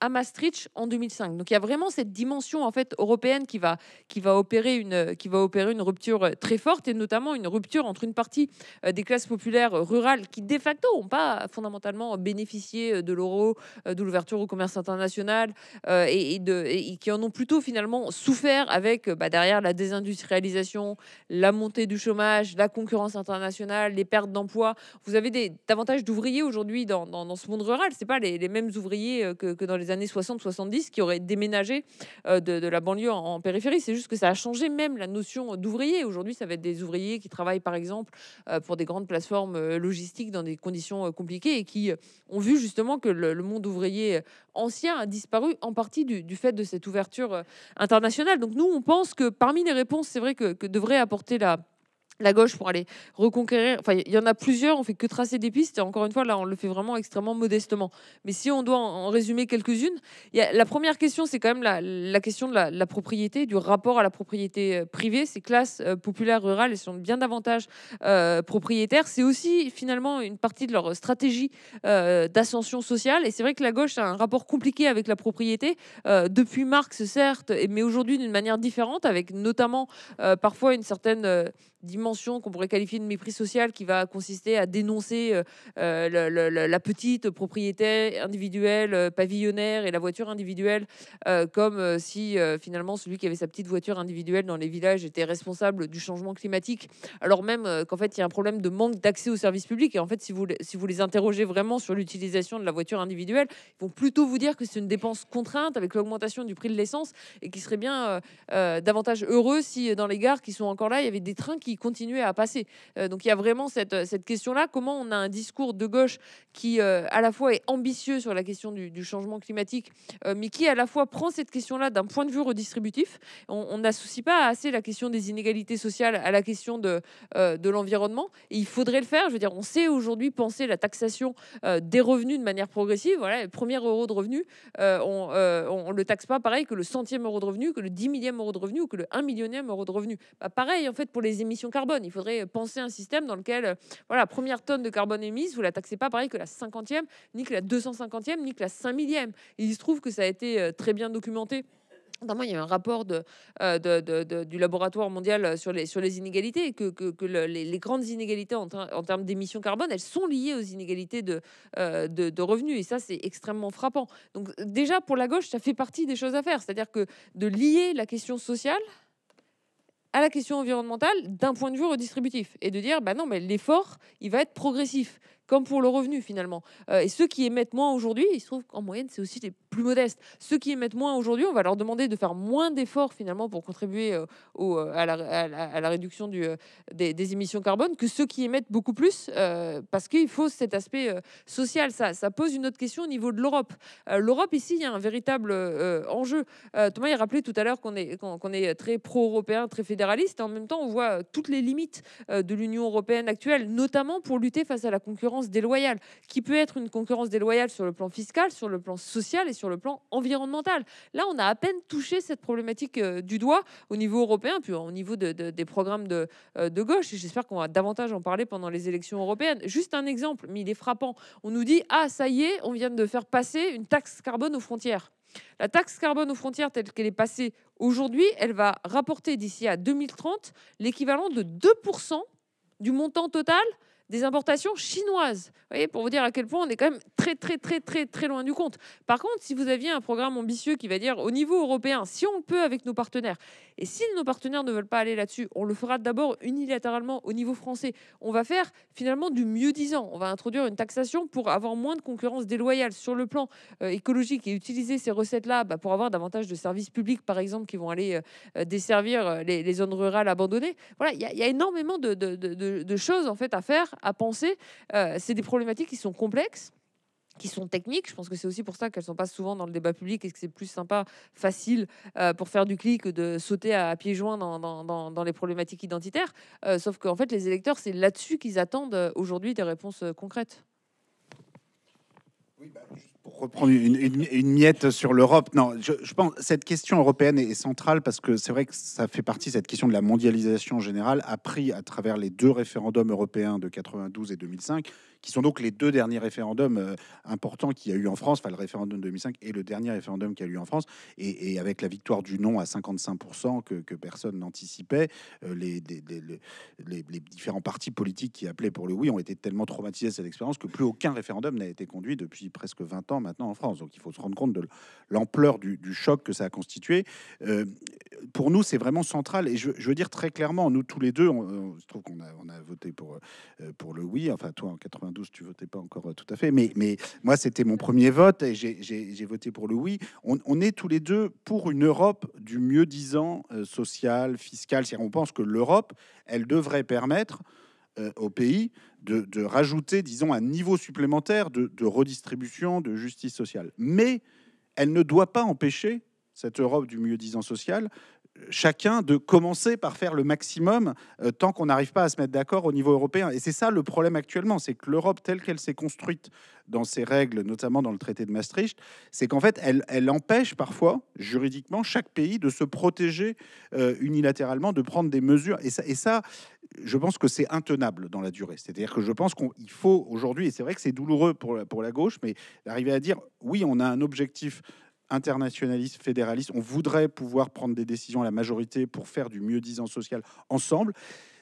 à Maastricht en 2005. Donc il y a vraiment cette dimension en fait européenne qui va qui va opérer une qui va opérer une rupture euh, très forte et notamment une rupture entre une partie euh, des classes populaires euh, rurales qui de facto n'ont pas fondamentalement bénéficié de l'euro, de l'ouverture au commerce international et, de qui en ont plutôt finalement souffert avec bah, derrière la désindustrialisation, la montée du chômage, la concurrence internationale, les pertes d'emplois. Vous avez des davantage d'ouvriers aujourd'hui dans, dans, ce monde rural. C'est pas les, les mêmes ouvriers que, que dans les années 60-70 qui auraient déménagé euh, de, la banlieue en, périphérie. C'est juste que ça a changé même la notion d'ouvrier. Aujourd'hui, ça va être des ouvriers qui travaillent par exemple euh, pour des grandes plateformes euh, logistiques dans des conditions compliquées et qui ont vu justement que le, monde ouvrier ancien a disparu en partie du, fait de cette ouverture internationale. Donc nous, on pense que parmi les réponses, c'est vrai que devrait apporter la la gauche pour aller reconquérir. Enfin, il y en a plusieurs, on fait que tracer des pistes. Et encore une fois, là, on le fait vraiment extrêmement modestement. Mais si on doit en résumer quelques-unes, la première question, c'est quand même la, question de la, propriété, du rapport à la propriété euh, privée. Ces classes euh, populaires rurales, sont bien davantage euh, propriétaires. C'est aussi finalement une partie de leur stratégie d'ascension sociale. Et c'est vrai que la gauche a un rapport compliqué avec la propriété, depuis Marx, certes, mais aujourd'hui d'une manière différente, avec notamment parfois une certaine dimension qu'on pourrait qualifier de mépris social qui va consister à dénoncer euh, euh, la, petite propriété individuelle euh, pavillonnaire et la voiture individuelle comme si finalement celui qui avait sa petite voiture individuelle dans les villages était responsable du changement climatique alors même qu'en fait il y a un problème de manque d'accès aux services publics et en fait si vous, si vous les interrogez vraiment sur l'utilisation de la voiture individuelle ils vont plutôt vous dire que c'est une dépense contrainte avec l'augmentation du prix de l'essence et qui serait bien davantage heureux si dans les gares qui sont encore là il y avait des trains qui qui à passer. Euh, donc il y a vraiment cette, euh, cette question-là, comment on a un discours de gauche qui euh, à la fois est ambitieux sur la question du, changement climatique, mais qui à la fois prend cette question-là d'un point de vue redistributif. On n'associe pas assez la question des inégalités sociales à la question de, de l'environnement. il faudrait le faire. Je veux dire, on sait aujourd'hui penser la taxation des revenus de manière progressive. Voilà, le premier euro de revenu, on ne le taxe pas pareil que le centième euro de revenu, que le dix millième euro de revenu ou que le un millionième euro de revenu. Bah, pareil, en fait, pour les émissions carbone. Il faudrait penser un système dans lequel, euh, voilà, première tonne de carbone émise, vous la taxez pas pareil que la 50e, ni que la 250e, ni que la 5000 millième il se trouve que ça a été euh, très bien documenté. Notamment, il y a un rapport euh, de, du laboratoire mondial sur les, inégalités que, les, grandes inégalités en, termes d'émissions carbone, elles sont liées aux inégalités de, de, revenus. Et ça, c'est extrêmement frappant. Donc déjà, pour la gauche, ça fait partie des choses à faire. C'est-à-dire que de lier la question sociale à la question environnementale d'un point de vue redistributif et de dire bah non mais l'effort il va être progressif comme pour le revenu finalement. Euh, et ceux qui émettent moins aujourd'hui, il se trouve qu'en moyenne, c'est aussi les plus modestes. Ceux qui émettent moins aujourd'hui, on va leur demander de faire moins d'efforts finalement pour contribuer euh, euh, à, la, réduction du, des, émissions carbone que ceux qui émettent beaucoup plus, parce qu'il faut cet aspect social. Ça, ça pose une autre question au niveau de l'Europe. L'Europe, ici, il y a un véritable enjeu. Thomas, il rappelait tout à l'heure qu'on est, qu'on, est très pro-européen, très fédéraliste, et en même temps, on voit toutes les limites de l'Union européenne actuelle, notamment pour lutter face à la concurrence déloyale, qui peut être une concurrence déloyale sur le plan fiscal, sur le plan social et sur le plan environnemental. Là, on a à peine touché cette problématique euh, du doigt au niveau européen, puis au niveau des programmes euh, de, gauche. Et j'espère qu'on va davantage en parler pendant les élections européennes. Juste un exemple, mais il est frappant. On nous dit, ah, ça y est, on vient de faire passer une taxe carbone aux frontières. La taxe carbone aux frontières telle qu'elle est passée aujourd'hui, elle va rapporter d'ici à 2030 l'équivalent de 2% du montant total des importations chinoises. voyez, pour vous dire à quel point on est quand même très, très, très, très, très loin du compte. Par contre, si vous aviez un programme ambitieux qui va dire au niveau européen, si on peut avec nos partenaires, et si nos partenaires ne veulent pas aller là-dessus, on le fera d'abord unilatéralement au niveau français. On va faire finalement du mieux-disant. On va introduire une taxation pour avoir moins de concurrence déloyale sur le plan euh, écologique et utiliser ces recettes-là bah, pour avoir davantage de services publics, par exemple, qui vont aller euh, desservir euh, les, zones rurales abandonnées. Voilà, il y, a énormément de, de choses en fait à faire à penser. Euh, c'est des problématiques qui sont complexes qui sont techniques. Je pense que c'est aussi pour ça qu'elles sont pas souvent dans le débat public et que c'est plus sympa, facile euh, pour faire du clic de sauter à, pieds joints dans, les problématiques identitaires. Euh, sauf qu'en fait, les électeurs, c'est là-dessus qu'ils attendent aujourd'hui des réponses concrètes. Oui, bah, pour reprendre une, miette sur l'Europe, non, je, pense cette question européenne est, centrale parce que c'est vrai que ça fait partie cette question de la mondialisation générale a à travers les deux référendums européens de 92 et 2005 qui sont donc les deux derniers référendums euh, importants qu'il y a eu en France, enfin le référendum de 2005 et le dernier référendum qu'il y a eu en France, et, avec la victoire du non à 55% que, personne n'anticipait, euh, les, les, différents partis politiques qui appelaient pour le oui ont été tellement traumatisés de cette expérience que plus aucun référendum n'a été conduit depuis presque 20 ans maintenant en France. Donc il faut se rendre compte de l'ampleur du, choc que ça a constitué. Euh, pour nous, c'est vraiment central, et je, veux dire très clairement, nous tous les deux, on, se trouve qu'on a, a voté pour, pour le oui, enfin toi en 80 tu votais pas encore euh, tout à fait, mais, mais moi, c'était mon premier vote et j'ai voté pour le oui. On, est tous les deux pour une Europe du mieux-disant euh, social, fiscal. cest on pense que l'Europe, elle devrait permettre aux euh, au pays de, de, rajouter, disons, un niveau supplémentaire de, de redistribution, de justice sociale. Mais elle ne doit pas empêcher cette Europe du mieux-disant social chacun de commencer par faire le maximum euh, tant qu'on n'arrive pas à se mettre d'accord au niveau européen. Et c'est ça le problème actuellement, c'est que l'Europe telle qu'elle s'est construite dans ses règles, notamment dans le traité de Maastricht, c'est qu'en fait, elle, elle, empêche parfois, juridiquement, chaque pays de se protéger euh, unilatéralement, de prendre des mesures. Et ça, et ça je pense que c'est intenable dans la durée. C'est-à-dire que je pense qu'il faut aujourd'hui, et c'est vrai que c'est douloureux pour la, pour la gauche, mais d'arriver à dire, oui, on a un objectif internationalistes, fédéralistes, On voudrait pouvoir prendre des décisions à la majorité pour faire du mieux-disant social ensemble.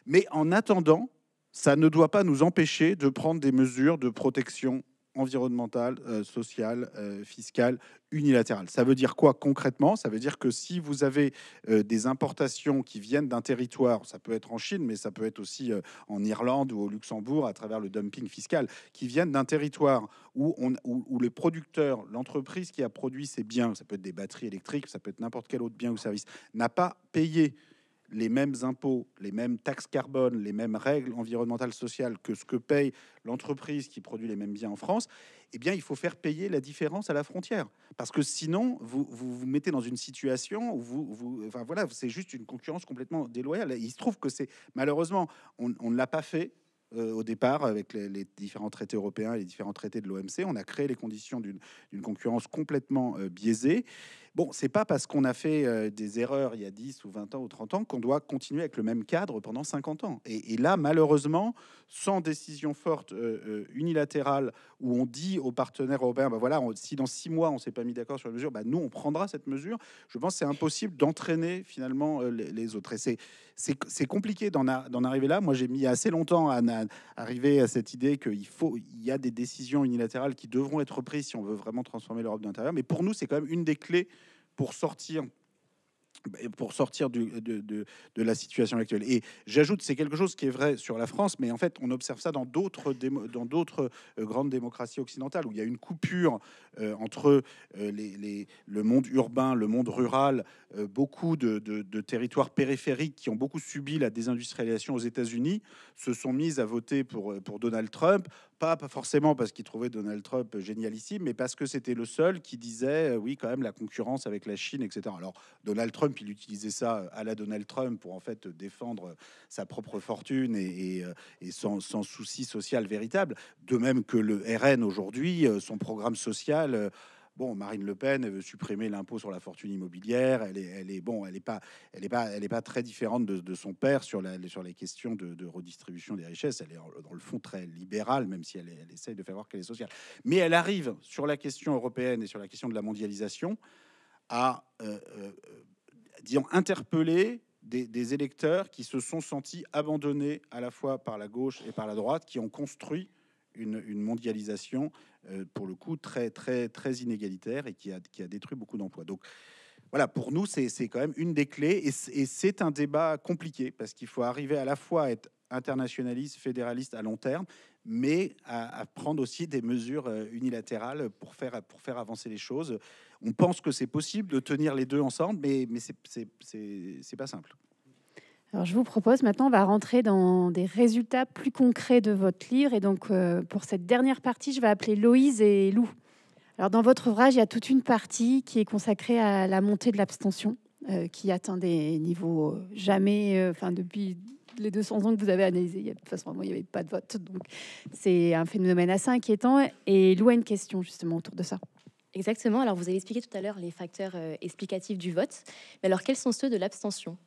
Mais en attendant, ça ne doit pas nous empêcher de prendre des mesures de protection environnemental, euh, social, euh, fiscal, unilatéral. Ça veut dire quoi concrètement Ça veut dire que si vous avez euh, des importations qui viennent d'un territoire, ça peut être en Chine, mais ça peut être aussi en Irlande ou au Luxembourg à travers le dumping fiscal, qui viennent d'un territoire où, on, où, où le producteur, l'entreprise qui a produit ces biens, ça peut être des batteries électriques, ça peut être n'importe quel autre bien ou service, n'a pas payé les mêmes impôts, les mêmes taxes carbone, les mêmes règles environnementales, sociales que ce que paye l'entreprise qui produit les mêmes biens en France, eh bien, il faut faire payer la différence à la frontière. Parce que sinon, vous vous, mettez dans une situation où vous, enfin voilà, c'est juste une concurrence complètement déloyale. il se trouve que c'est malheureusement, on, on ne l'a pas fait euh, au départ avec les, différents traités européens et les différents traités de l'OMC. On a créé les conditions d'une concurrence complètement euh, biaisée. Bon, c'est pas parce qu'on a fait euh, des erreurs il y a 10 ou 20 ans ou 30 ans qu'on doit continuer avec le même cadre pendant 50 ans. Et, là, malheureusement, sans décision forte euh, euh, unilatérale où on dit aux partenaires européens, ben bah voilà, si dans six mois on s'est pas mis d'accord sur la mesure, ben nous on prendra cette mesure. Je pense c'est impossible d'entraîner finalement les, autres. Et c'est compliqué d'en arriver là. Moi, j'ai mis assez longtemps à, à, arriver à cette idée qu'il faut, il y a des décisions unilatérales qui devront être prises si on veut vraiment transformer l'Europe de l'intérieur. Mais pour nous, c'est quand même une des clés pour sortir bah, pour sortir de, la situation actuelle. Et j'ajoute, c'est quelque chose qui est vrai sur la France, mais en fait, on observe ça dans d'autres dans d'autres euh, grandes démocraties occidentales où il y a une coupure euh, entre euh, les, le monde urbain, le monde rural, beaucoup de, territoires périphériques qui ont beaucoup subi la désindustrialisation aux États-Unis se sont mis à voter pour pour Donald Trump pas, forcément parce qu'il trouvait Donald Trump génialissime, mais parce que c'était le seul qui disait euh, oui, quand même, la concurrence avec la Chine, etc. Alors, Donald Trump, il utilisait ça à la Donald Trump pour en fait défendre sa propre fortune et, euh, sans, sans, souci social véritable. De même que le RN aujourd'hui, euh, son programme social. Bon, Marine Le Pen, elle veut supprimer l'impôt sur la fortune immobilière. Elle est, elle est bon, elle n'est pas, elle est pas, elle est pas très différente de, son père sur la, sur les questions de, redistribution des richesses. Elle est dans le fond très libérale, même si elle, essaie essaye de faire voir qu'elle est sociale. Mais elle arrive sur la question européenne et sur la question de la mondialisation à, euh, euh, disons, interpeller des, des, électeurs qui se sont sentis abandonnés à la fois par la gauche et par la droite, qui ont construit une, mondialisation, euh, pour le coup, très, très, très inégalitaire et qui a, qui a détruit beaucoup d'emplois. Donc, voilà, pour nous, c'est quand même une des clés et c'est un débat compliqué parce qu'il faut arriver à la fois à être internationaliste, fédéraliste à long terme, mais à, à, prendre aussi des mesures euh, unilatérales pour faire, pour faire avancer les choses. On pense que c'est possible de tenir les deux ensemble, mais, mais c'est pas simple. Alors je vous propose maintenant, on va rentrer dans des résultats plus concrets de votre livre. Et donc euh, pour cette dernière partie, je vais appeler Loïse et Lou. Alors dans votre ouvrage, il y a toute une partie qui est consacrée à la montée de l'abstention, euh, qui atteint des niveaux euh, jamais, enfin depuis les 200 ans que vous avez analysé, de toute façon, il n'y avait pas de vote. Donc c'est un phénomène assez inquiétant. Et Lou a une question justement autour de ça. Exactement. Alors vous avez expliqué tout à l'heure les facteurs explicatifs du vote. Mais alors quels sont ceux de l'abstention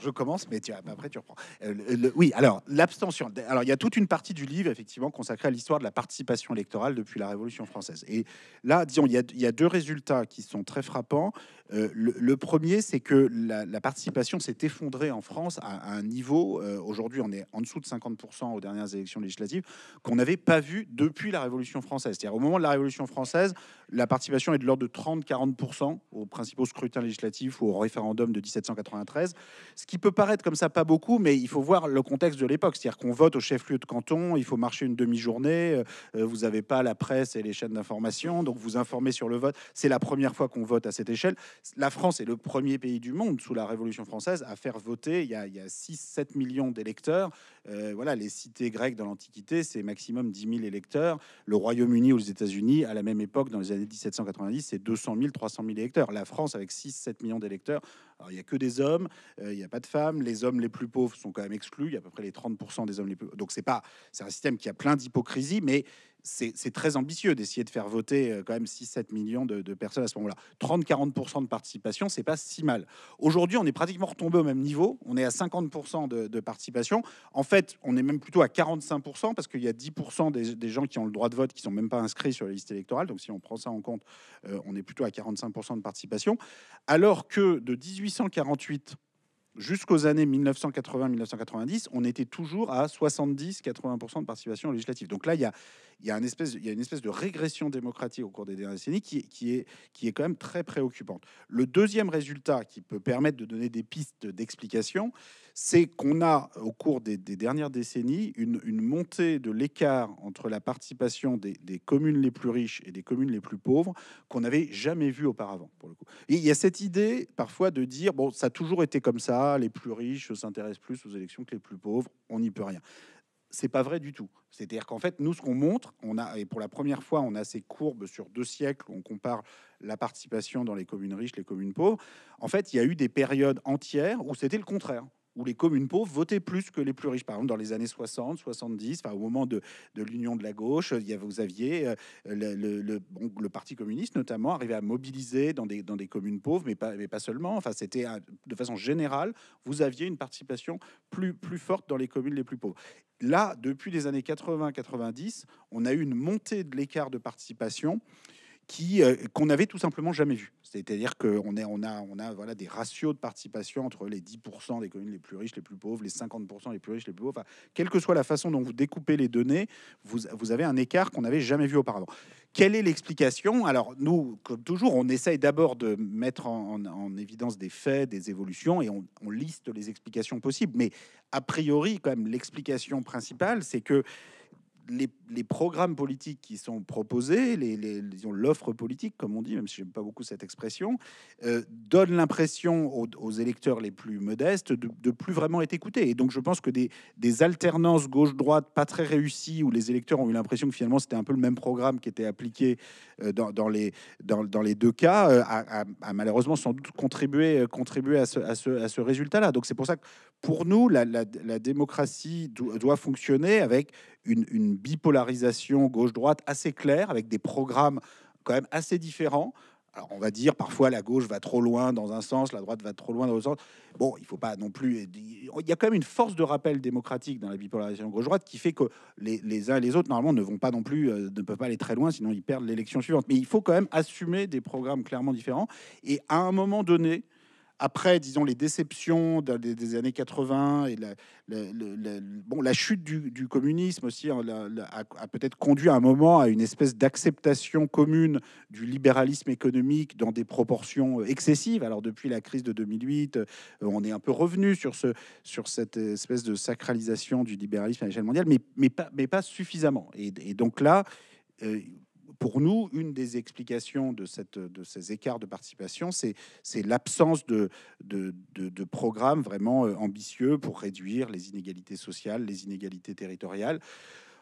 je commence, mais après tu reprends. Euh, oui, alors l'abstention. Alors il y a toute une partie du livre effectivement consacrée à l'histoire de la participation électorale depuis la Révolution française. Et là, disons, il y a deux résultats qui sont très frappants. Euh, le, premier, c'est que la, participation s'est effondrée en France à, un niveau, euh, aujourd'hui on est en dessous de 50% aux dernières élections législatives, qu'on n'avait pas vu depuis la Révolution française. C'est-à-dire au moment de la Révolution française, la participation est de l'ordre de 30-40% aux principaux scrutins législatifs ou au référendum de 1793, ce qui peut paraître comme ça pas beaucoup, mais il faut voir le contexte de l'époque. C'est-à-dire qu'on vote au chef-lieu de canton, il faut marcher une demi-journée, euh, vous n'avez pas la presse et les chaînes d'information, donc vous informez sur le vote. C'est la première fois qu'on vote à cette échelle. La France est le premier pays du monde sous la Révolution française à faire voter. Il y a, 6-7 millions d'électeurs. Euh, voilà, les cités grecques dans l'Antiquité, c'est maximum 10 000 électeurs. Le Royaume-Uni ou les États-Unis, à la même époque, dans les années 1790, c'est 200 000, 300 000 électeurs. La France, avec 6-7 millions d'électeurs, il n'y a que des hommes, euh, il n'y a pas de femmes. Les hommes les plus pauvres sont quand même exclus. Il y a à peu près les 30% des hommes les plus. pauvres. Donc, c'est pas, c'est un système qui a plein d'hypocrisie, mais c'est très ambitieux d'essayer de faire voter euh, quand même 6-7 millions de, personnes à ce moment-là. 30-40% de participation, c'est pas si mal. Aujourd'hui, on est pratiquement retombé au même niveau. On est à 50% de, participation. En fait, on est même plutôt à 45% parce qu'il y a 10% des, gens qui ont le droit de vote qui sont même pas inscrits sur la liste électorale. Donc, si on prend ça en compte, euh, on est plutôt à 45% de participation. Alors que de 1848 jusqu'aux années 1980-1990, on était toujours à 70-80% de participation législative. Donc là, il y a, il y a une espèce, de, régression démocratique au cours des dernières décennies qui, est, quand même très préoccupante. Le deuxième résultat qui peut permettre de donner des pistes d'explication, c'est qu'on a au cours des, dernières décennies une, montée de l'écart entre la participation des, communes les plus riches et des communes les plus pauvres qu'on n'avait jamais vu auparavant, il y a cette idée parfois de dire, bon, ça a toujours été comme ça, les plus riches s'intéressent plus aux élections que les plus pauvres, on n'y peut rien c'est pas vrai du tout. C'est-à-dire qu'en fait, nous, ce qu'on montre, on a, et pour la première fois, on a ces courbes sur deux siècles, où on compare la participation dans les communes riches, les communes pauvres. En fait, il y a eu des périodes entières où c'était le contraire où les communes pauvres votaient plus que les plus riches. Par exemple, dans les années 60, 70, enfin, au moment de, l'union de la gauche, vous aviez euh, le, Parti communiste, notamment, arrivé à mobiliser dans des, dans des communes pauvres, mais pas, seulement. Enfin, c'était de façon générale, vous aviez une participation plus, plus forte dans les communes les plus pauvres. Là, depuis les années 80-90, on a eu une montée de l'écart de participation qui euh, qu'on avait tout simplement jamais vu. C'est-à-dire qu'on est, on a, on a voilà des ratios de participation entre les 10% des communes les plus riches, les plus pauvres, les 50% les plus riches, les plus pauvres. quelle que soit la façon dont vous découpez les données, vous, vous avez un écart qu'on n'avait jamais vu auparavant. Quelle est l'explication Alors nous, comme toujours, on essaye d'abord de mettre en, évidence des faits, des évolutions, et on, on liste les explications possibles. Mais a priori, quand même, l'explication principale, c'est que les, programmes politiques qui sont proposés, l'offre politique, comme on dit, même si j'aime pas beaucoup cette expression, euh, donne l'impression aux, électeurs les plus modestes de, plus vraiment être écoutés. Et donc, je pense que des, alternances gauche-droite pas très réussies, où les électeurs ont eu l'impression que finalement c'était un peu le même programme qui était appliqué euh, dans, les, dans, les deux cas, euh, a, malheureusement sans doute contribué, euh, à ce, résultat-là. Donc, c'est pour ça que pour nous, la, démocratie doit fonctionner avec une, bipolarisation gauche-droite assez claire, avec des programmes quand même assez différents. Alors on va dire parfois la gauche va trop loin dans un sens, la droite va trop loin dans l'autre sens. Bon, il faut pas non plus. Il y a quand même une force de rappel démocratique dans la bipolarisation gauche-droite qui fait que les, uns et les autres normalement ne vont pas non plus, euh, ne peuvent pas aller très loin, sinon ils perdent l'élection suivante. Mais il faut quand même assumer des programmes clairement différents. Et à un moment donné, après, disons, les déceptions des, années 80 et la, bon, la chute du, communisme aussi hein, a, peut-être conduit à un moment à une espèce d'acceptation commune du libéralisme économique dans des proportions euh, excessives. Alors, depuis la crise de 2008, euh, on est un peu revenu sur, ce, sur cette espèce de sacralisation du libéralisme à l'échelle mondiale, mais, mais, pas, mais pas suffisamment. Et, donc là, euh, pour nous, une des explications de, ces écarts de participation, c'est l'absence de, programmes vraiment euh, ambitieux pour réduire les inégalités sociales, les inégalités territoriales.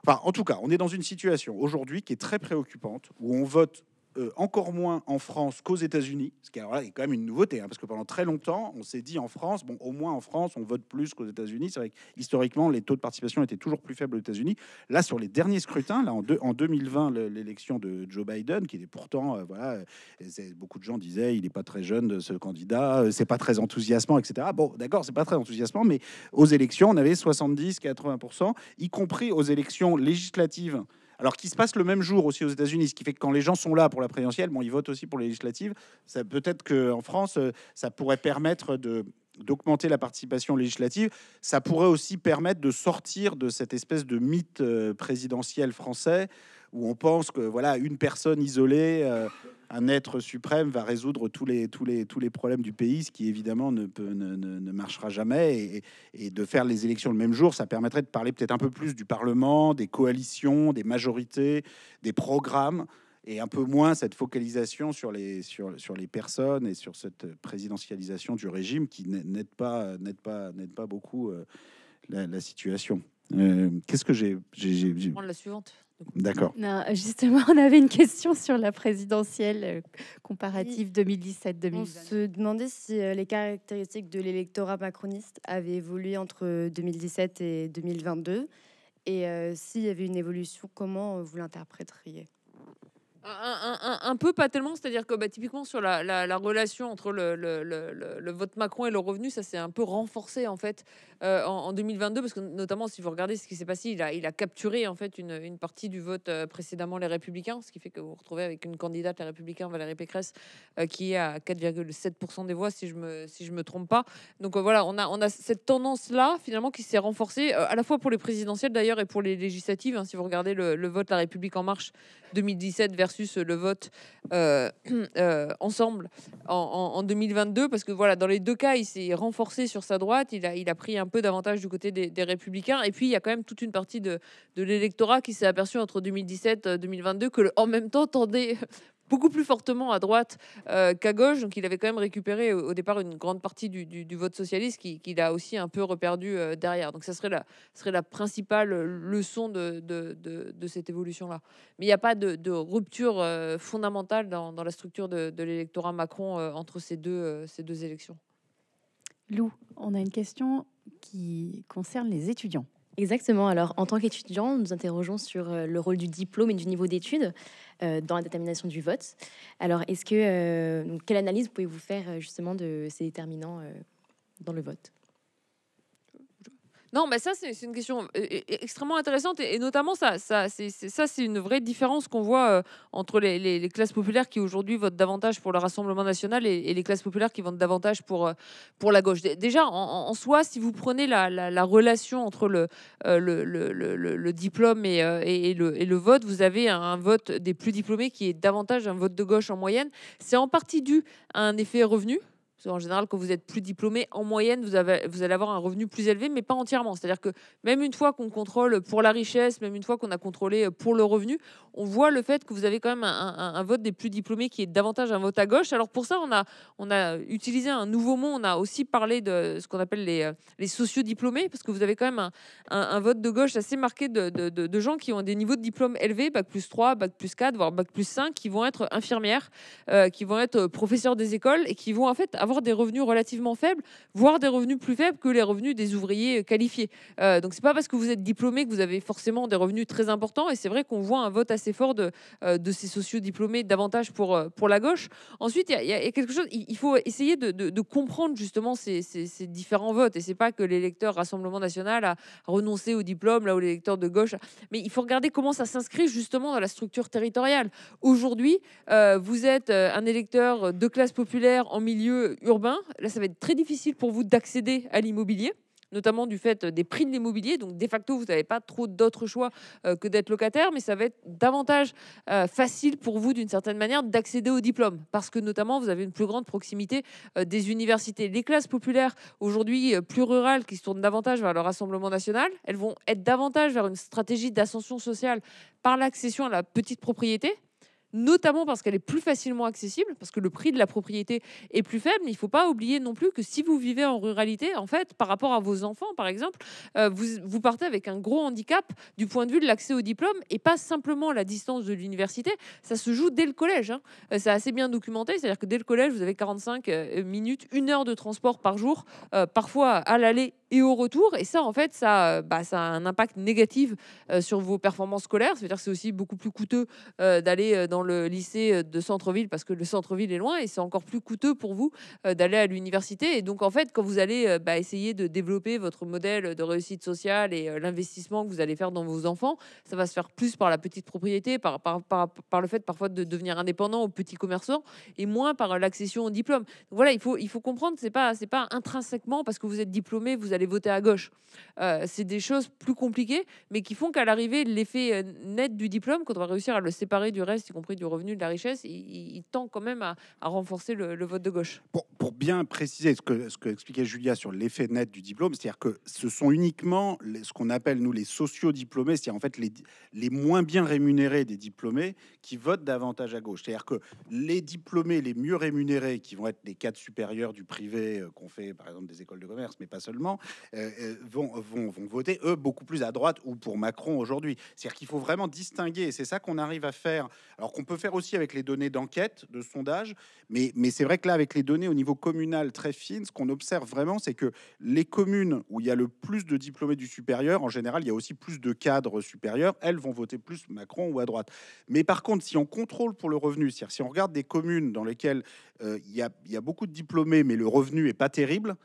Enfin, en tout cas, on est dans une situation aujourd'hui qui est très préoccupante, où on vote euh, encore moins en France qu'aux États-Unis, ce qui est quand même une nouveauté, hein, parce que pendant très longtemps, on s'est dit en France, bon, au moins en France, on vote plus qu'aux États-Unis. C'est vrai que historiquement, les taux de participation étaient toujours plus faibles aux États-Unis. Là, sur les derniers scrutins, là, en, en 2020, l'élection de Joe Biden, qui était pourtant, euh, voilà, euh, beaucoup de gens disaient, il n'est pas très jeune ce candidat, c'est pas très enthousiasmant, etc. Bon, d'accord, c'est pas très enthousiasmant, mais aux élections, on avait 70-80%, y compris aux élections législatives. Alors qui se passe le même jour aussi aux États-Unis, ce qui fait que quand les gens sont là pour la présidentielle, bon, ils votent aussi pour les législatives. Ça peut-être que en France, euh, ça pourrait permettre d'augmenter la participation législative, ça pourrait aussi permettre de sortir de cette espèce de mythe euh, présidentiel français où on pense que voilà une personne isolée euh, un être suprême va résoudre tous les, les, tous les problèmes du pays, ce qui évidemment ne, marchera jamais. Et, de faire les élections le même jour, ça permettrait de parler peut-être un peu plus du Parlement, des coalitions, des majorités, des programmes, et un peu moins cette focalisation sur les, sur, les personnes et sur cette présidentialisation du régime qui n'aide pas, beaucoup euh, la situation. Euh, qu'est-ce que j'ai. Prendre la suivante. D'accord. Justement, on avait une question sur la présidentielle euh, comparative 2017-2020. On se demandait si euh, les caractéristiques de l'électorat macroniste avaient évolué entre 2017 et 2022. Et s'il y avait une évolution, comment vous l'interpréteriez un, peu, pas tellement. C'est-à-dire que bah, typiquement sur la, relation entre le, vote Macron et le revenu, ça s'est un peu renforcé en fait euh, en, 2022, parce que notamment si vous regardez ce qui s'est passé, il a, il a capturé en fait une, partie du vote euh, précédemment les Républicains, ce qui fait que vous retrouvez avec une candidate les Républicains Valérie Pécresse euh, qui est à 4,7% des voix, si je me si je me trompe pas. Donc voilà, on a on a cette tendance là finalement qui s'est renforcée à la fois pour les présidentielles d'ailleurs et pour les législatives. Hein. si vous regardez le, vote La République en Marche 2017 versus le vote Ensemble en, 2022, parce que voilà dans les deux cas il s'est renforcé sur sa droite, il a il a pris un un peu davantage du côté des, républicains. Et puis, il y a quand même toute une partie de, l'électorat qui s'est aperçu entre 2017 et 2022 que en même temps tendait beaucoup plus fortement à droite euh, qu'à gauche. Donc, il avait quand même récupéré au, départ une grande partie du, vote socialiste qu'il qui a aussi un peu reperdu euh, derrière. Donc, ça serait la, serait la principale leçon de, de, cette évolution-là. Mais il n'y a pas de, rupture euh, fondamentale dans, dans, la structure de, l'électorat Macron entre ces deux, ces deux élections. Lou, on a une question qui concerne les étudiants. Exactement. Alors, en tant qu'étudiant, nous nous interrogeons sur euh, le rôle du diplôme et du niveau d'études euh, dans la détermination du vote. Alors, est-ce que euh, quelle analyse pouvez-vous faire justement de ces déterminants dans le vote non, mais ça, c'est une question euh, extrêmement intéressante. Et, notamment, ça, ça c'est une vraie différence qu'on voit euh, entre les, classes populaires qui aujourd'hui votent davantage pour le Rassemblement national et, les classes populaires qui votent davantage pour, euh, pour la gauche. Déjà, en, soi, si vous prenez la, relation entre le, diplôme et, le, vote, vous avez un, vote des plus diplômés qui est davantage un vote de gauche en moyenne. C'est en partie dû à un effet revenu en général, quand vous êtes plus diplômé, en moyenne, vous, avez, vous allez avoir un revenu plus élevé, mais pas entièrement. C'est-à-dire que même une fois qu'on contrôle pour la richesse, même une fois qu'on a contrôlé pour le revenu, on voit le fait que vous avez quand même un, vote des plus diplômés qui est davantage un vote à gauche. Alors pour ça, on a, on a utilisé un nouveau mot. On a aussi parlé de ce qu'on appelle les, euh, les sociodiplômés, parce que vous avez quand même un, vote de gauche assez marqué de, gens qui ont des niveaux de diplôme élevés, bac plus 3, bac plus 4, voire bac plus 5, qui vont être infirmières, euh, qui vont être professeurs des écoles et qui vont en fait avoir avoir des revenus relativement faibles, voire des revenus plus faibles que les revenus des ouvriers qualifiés. Euh, donc, c'est pas parce que vous êtes diplômé que vous avez forcément des revenus très importants. Et c'est vrai qu'on voit un vote assez fort de, euh, de ces sociaux diplômés davantage pour, euh, pour la gauche. Ensuite, il y, a quelque chose, il faut essayer de, de, comprendre justement ces, ces, différents votes. Et c'est pas que l'électeur Rassemblement National a renoncé au diplôme, là où l'électeur de gauche. Mais il faut regarder comment ça s'inscrit justement dans la structure territoriale. Aujourd'hui, euh, vous êtes un électeur de classe populaire en milieu urbain, là, ça va être très difficile pour vous d'accéder à l'immobilier notamment du fait euh, des prix de l'immobilier. Donc, de facto, vous n'avez pas trop d'autres choix euh, que d'être locataire, mais ça va être davantage euh, facile pour vous, d'une certaine manière, d'accéder au diplôme, parce que notamment, vous avez une plus grande proximité des universités. Les classes populaires, aujourd'hui plus rurales, qui se tournent davantage vers le Rassemblement national, elles vont être davantage vers une stratégie d'ascension sociale par l'accession à la petite propriété, notamment parce qu'elle est plus facilement accessible, parce que le prix de la propriété est plus faible. Mais il ne faut pas oublier non plus que si vous vivez en ruralité, en fait, par rapport à vos enfants, par exemple, euh, vous, vous partez avec un gros handicap du point de vue de l'accès au diplôme et pas simplement la distance de l'université. Ça se joue dès le collège. Hein. Euh, c'est assez bien documenté, c'est-à-dire que dès le collège, vous avez 45 euh, minutes, une heure de transport par jour, parfois à l'aller et au retour. Et ça, en fait, ça, bah, a un impact négatif sur vos performances scolaires. C'est-à-dire que c'est aussi beaucoup plus coûteux d'aller dans le lycée euh, de centre-ville parce que le centre-ville est loin et c'est encore plus coûteux pour vous euh, d'aller à l'université. Et donc, en fait, quand vous allez euh, bah, essayer de développer votre modèle de réussite sociale et l'investissement que vous allez faire dans vos enfants, ça va se faire plus par la petite propriété, par, par, par, par le fait parfois de devenir indépendant aux petits commerçants et moins par l'accession au diplôme. voilà, il faut, il faut comprendre, c'est pas, c'est pas intrinsèquement parce que vous êtes diplômé, vous allez voter à gauche. c'est des choses plus compliquées, mais qui font qu'à l'arrivée, l'effet net du diplôme, qu'on va réussir à le séparer du reste, y compris du revenu, de la richesse, il, tend quand même à, renforcer le, vote de gauche. Pour, bien préciser ce que, ce que expliquait Julia sur l'effet net du diplôme, c'est-à-dire que ce sont uniquement ce qu'on appelle, nous, les sociodiplômés, diplômés cest c'est-à-dire en fait les, les moins bien rémunérés des diplômés qui votent davantage à gauche. C'est-à-dire que les diplômés les mieux rémunérés, qui vont être les cadres supérieurs du privé euh, qu'on fait, par exemple, des écoles de commerce, mais pas seulement, euh, euh, vont, vont, vont voter, eux, beaucoup plus à droite ou pour Macron aujourd'hui. C'est-à-dire qu'il faut vraiment distinguer, et c'est ça qu'on arrive à faire, alors on peut faire aussi avec les données d'enquête, de sondage. Mais, c'est vrai que là, avec les données au niveau communal très fines, ce qu'on observe vraiment, c'est que les communes où il y a le plus de diplômés du supérieur, en général, il y a aussi plus de cadres supérieurs, elles vont voter plus Macron ou à droite. Mais par contre, si on contrôle pour le revenu, c'est-à-dire si on regarde des communes dans lesquelles euh, il, y a, beaucoup de diplômés, mais le revenu n'est pas terrible,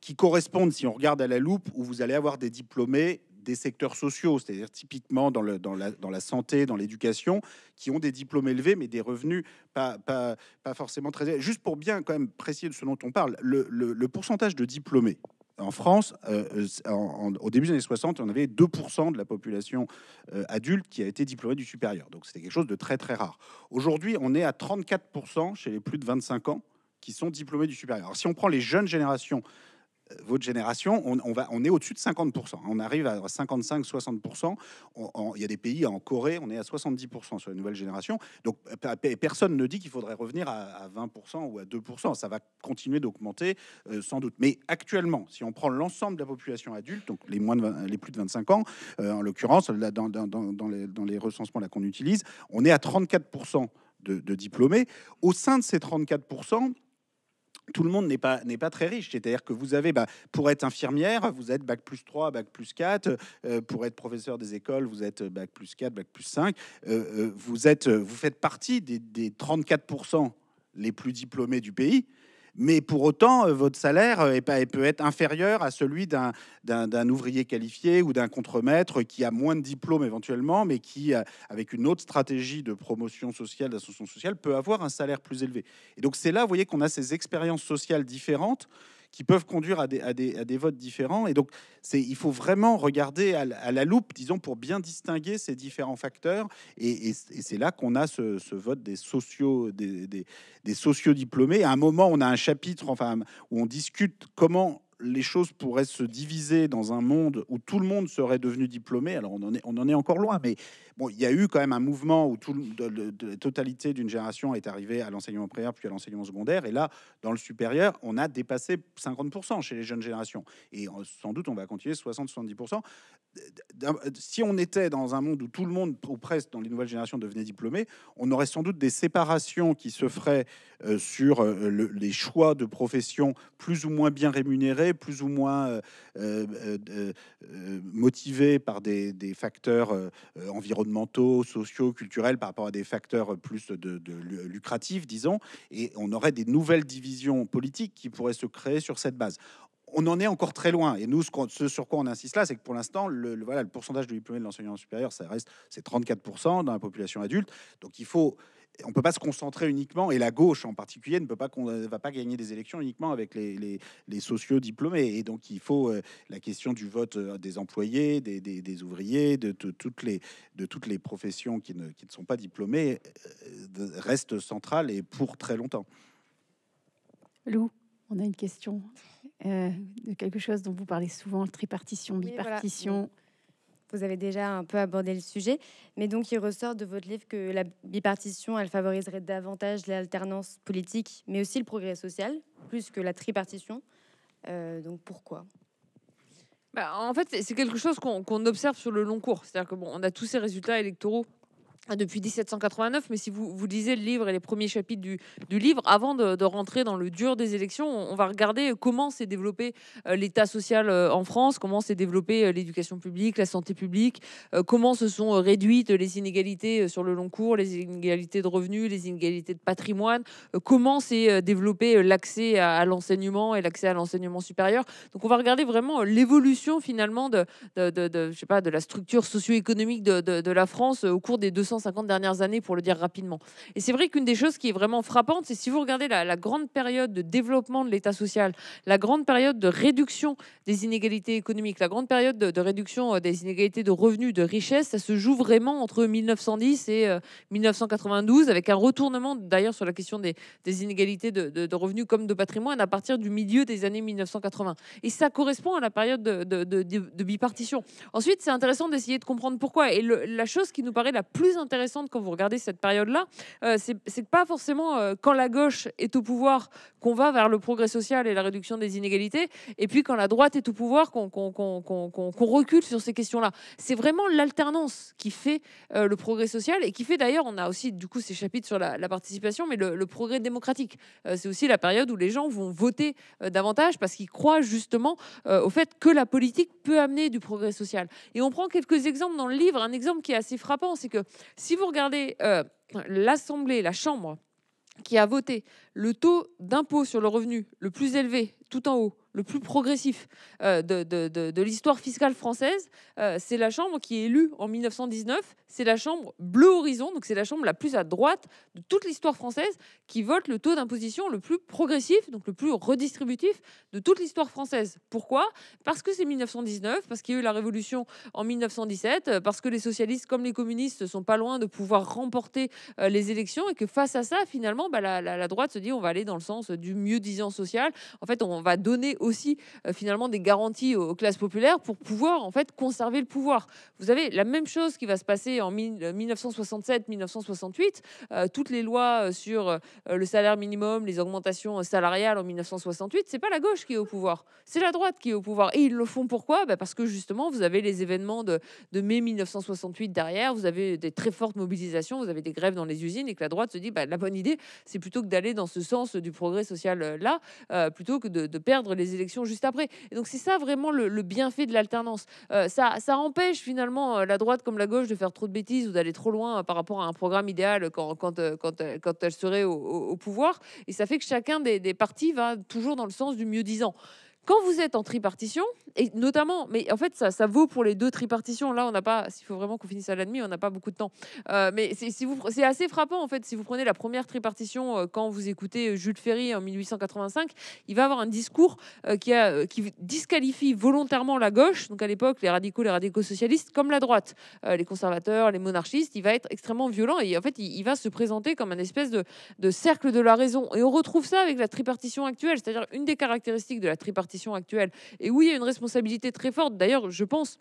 qui correspondent, si on regarde à la loupe, où vous allez avoir des diplômés des secteurs sociaux, c'est-à-dire typiquement dans, la, santé, dans l'éducation, qui ont des diplômes élevés, mais des revenus pas, forcément très élevés. Juste pour bien quand même préciser de ce dont on parle, le, pourcentage de diplômés en France, euh, au début des années 60, on avait 2% de la population euh, adulte qui a été diplômée du supérieur. Donc c'était quelque chose de très très rare. Aujourd'hui, on est à 34% chez les plus de 25 ans qui sont diplômés du supérieur. Alors, si on prend les jeunes générations euh, votre génération, on, va, on est au-dessus de 50%. On arrive à 55-60%. Il y a des pays, en Corée, on est à 70% sur la nouvelle génération. Donc euh, personne ne dit qu'il faudrait revenir à, 20% ou à 2%. Ça va continuer d'augmenter euh, sans doute. Mais actuellement, si on prend l'ensemble de la population adulte, donc les, moins de les plus de 25 ans, en l'occurrence, dans, dans, les, dans les recensements qu'on utilise, on est à 34% de, de diplômés. Au sein de ces 34%, tout le monde n'est pas, n'est pas très riche. C'est-à-dire que vous avez, bah, pour être infirmière, vous êtes bac plus 3, bac plus 4. Euh, pour être professeur des écoles, vous êtes euh, bac plus 4, bac plus 5. Euh, vous, êtes, vous faites partie des 34% les plus diplômés du pays mais pour autant, euh, votre salaire euh, peut être inférieur à celui d'un ouvrier qualifié ou d'un contremaître qui a moins de diplômes éventuellement, mais qui, euh, avec une autre stratégie de promotion sociale, d'ascension sociale, peut avoir un salaire plus élevé. Et donc c'est là, vous voyez, qu'on a ces expériences sociales différentes qui peuvent conduire à des, votes différents. Et donc, il faut vraiment regarder à, la loupe, disons, pour bien distinguer ces différents facteurs. Et, c'est là qu'on a ce, vote des sociaux, des, des, des À un moment, on a un chapitre enfin, où on discute comment les choses pourraient se diviser dans un monde où tout le monde serait devenu diplômé. Alors on en est, on en est encore loin, mais Bon, il y a eu quand même un mouvement où tout, de, la totalité d'une génération est arrivée à l'enseignement primaire puis à l'enseignement secondaire. Et là, dans le supérieur, on a dépassé 50% chez les jeunes générations. Et sans doute, on va continuer 60-70%. Si on était dans un monde où tout le monde, ou presque dans les nouvelles générations, devenait diplômé, on aurait sans doute des séparations qui se feraient euh, sur euh, les choix de professions plus ou moins bien rémunérées, plus ou moins euh, euh par des facteurs environnementaux mentaux, sociaux, culturels, par rapport à des facteurs euh, plus de, lucratifs, disons, et on aurait des nouvelles divisions politiques qui pourraient se créer sur cette base on en est encore très loin. Et nous, ce, sur quoi on insiste là, c'est que pour l'instant, le, voilà, le pourcentage de diplômés de l'enseignement supérieur, ça reste c'est 34% dans la population adulte. Donc il faut on ne peut pas se concentrer uniquement, et la gauche en particulier ne peut pas qu'on va pas gagner des élections uniquement avec les, sociaux diplômés. Et donc il faut euh, la question du vote euh, des employés, des, ouvriers, de, toutes les, de toutes les professions qui ne, qui ne sont pas diplômées euh, reste centrale et pour très longtemps. Lou, on a une question de quelque chose dont vous parlez souvent, tripartition, bipartition vous avez déjà un peu abordé le sujet, mais donc il ressort de votre livre que la bipartition, elle favoriserait davantage l'alternance politique, mais aussi le progrès social, plus que la tripartition. Euh, donc pourquoi bah, en fait, c'est quelque chose qu'on observe sur le long cours. C'est-à-dire que bon, on a tous ces résultats électoraux ah, depuis 1789, mais si vous, vous lisez le livre et les premiers chapitres du, livre, avant de, rentrer dans le dur des élections, on, va regarder comment s'est développé euh, l'État social euh, en France, comment s'est développé euh, l'éducation publique, la santé publique, comment se sont réduites les inégalités sur le long cours, les inégalités de revenus, les inégalités de patrimoine, comment s'est développé l'accès à, l'enseignement et l'accès à l'enseignement supérieur. Donc on va regarder vraiment l'évolution finalement de, de, de, je sais pas, de la structure socio-économique de, de la France au cours des 200 dernières années, pour le dire rapidement. Et c'est vrai qu'une des choses qui est vraiment frappante, c'est si vous regardez la, grande période de développement de l'État social, la grande période de réduction des inégalités économiques, la grande période de, réduction euh, des inégalités de revenus, de richesse, ça se joue vraiment entre 1910 et 1992, euh, avec un retournement d'ailleurs sur la question des, inégalités de, revenus comme de patrimoine à partir du milieu des années 1980. Et ça correspond à la période de, bipartition. Ensuite, c'est intéressant d'essayer de comprendre pourquoi. Et la chose qui nous paraît la plus intéressante quand vous regardez cette période-là. Euh, c'est pas forcément euh, quand la gauche est au pouvoir qu'on va vers le progrès social et la réduction des inégalités, et puis quand la droite est au pouvoir qu'on recule sur ces questions-là. C'est vraiment l'alternance qui fait euh, le progrès social et qui fait d'ailleurs, on a aussi du coup ces chapitres sur la, participation, mais le progrès démocratique. c'est aussi la période où les gens vont voter davantage parce qu'ils croient justement au fait que la politique peut amener du progrès social. Et on prend quelques exemples dans le livre. Un exemple qui est assez frappant, c'est que si vous regardez euh, l'Assemblée, la Chambre, qui a voté le taux d'impôt sur le revenu le plus élevé tout en haut le plus progressif euh, de, l'histoire fiscale française. Euh, c'est la Chambre qui est élue en 1919. C'est la Chambre Bleu Horizon, donc c'est la Chambre la plus à droite de toute l'histoire française qui vote le taux d'imposition le plus progressif, donc le plus redistributif de toute l'histoire française. Pourquoi Parce que c'est 1919, parce qu'il y a eu la Révolution en 1917, euh, parce que les socialistes comme les communistes sont pas loin de pouvoir remporter les élections et que face à ça, finalement, bah, la, droite se dit on va aller dans le sens du mieux-disant social. En fait, on va donner aussi euh, finalement des garanties aux, classes populaires pour pouvoir en fait conserver le pouvoir. Vous avez la même chose qui va se passer en 1967-1968. Euh, euh, toutes les lois sur le salaire minimum, les augmentations salariales en 1968, c'est pas la gauche qui est au pouvoir, c'est la droite qui est au pouvoir. Et ils le font pourquoi bah, Parce que justement, vous avez les événements de, mai 1968 derrière, vous avez des très fortes mobilisations, vous avez des grèves dans les usines et que la droite se dit bah, la bonne idée, c'est plutôt que d'aller dans ce sens du progrès social là, plutôt que de, de perdre les élections juste après. Et donc c'est ça vraiment le, bienfait de l'alternance. Euh, ça, ça empêche finalement euh, la droite comme la gauche de faire trop de bêtises ou d'aller trop loin euh, par rapport à un programme idéal quand, quand, quand, elle serait au, pouvoir. Et ça fait que chacun des partis va toujours dans le sens du mieux-disant. Quand vous êtes en tripartition, et notamment, mais en fait, ça, ça vaut pour les deux tripartitions. Là, on n'a pas, s'il faut vraiment qu'on finisse à la demi, on n'a pas beaucoup de temps. Euh, mais c'est, si vous, c'est assez frappant, en fait, si vous prenez la première tripartition euh, quand vous écoutez euh, Jules Ferry en 1885, il va avoir un discours qui, a, qui disqualifie volontairement la gauche, donc à l'époque, les radicaux, les radicaux socialistes, comme la droite, les conservateurs, les monarchistes. Il va être extrêmement violent et en fait, il, va se présenter comme un espèce de, de cercle de la raison. Et on retrouve ça avec la tripartition actuelle, c'est-à-dire une des caractéristiques de la tripartition actuelle. Et oui, il y a une responsabilité très forte. D'ailleurs, je pense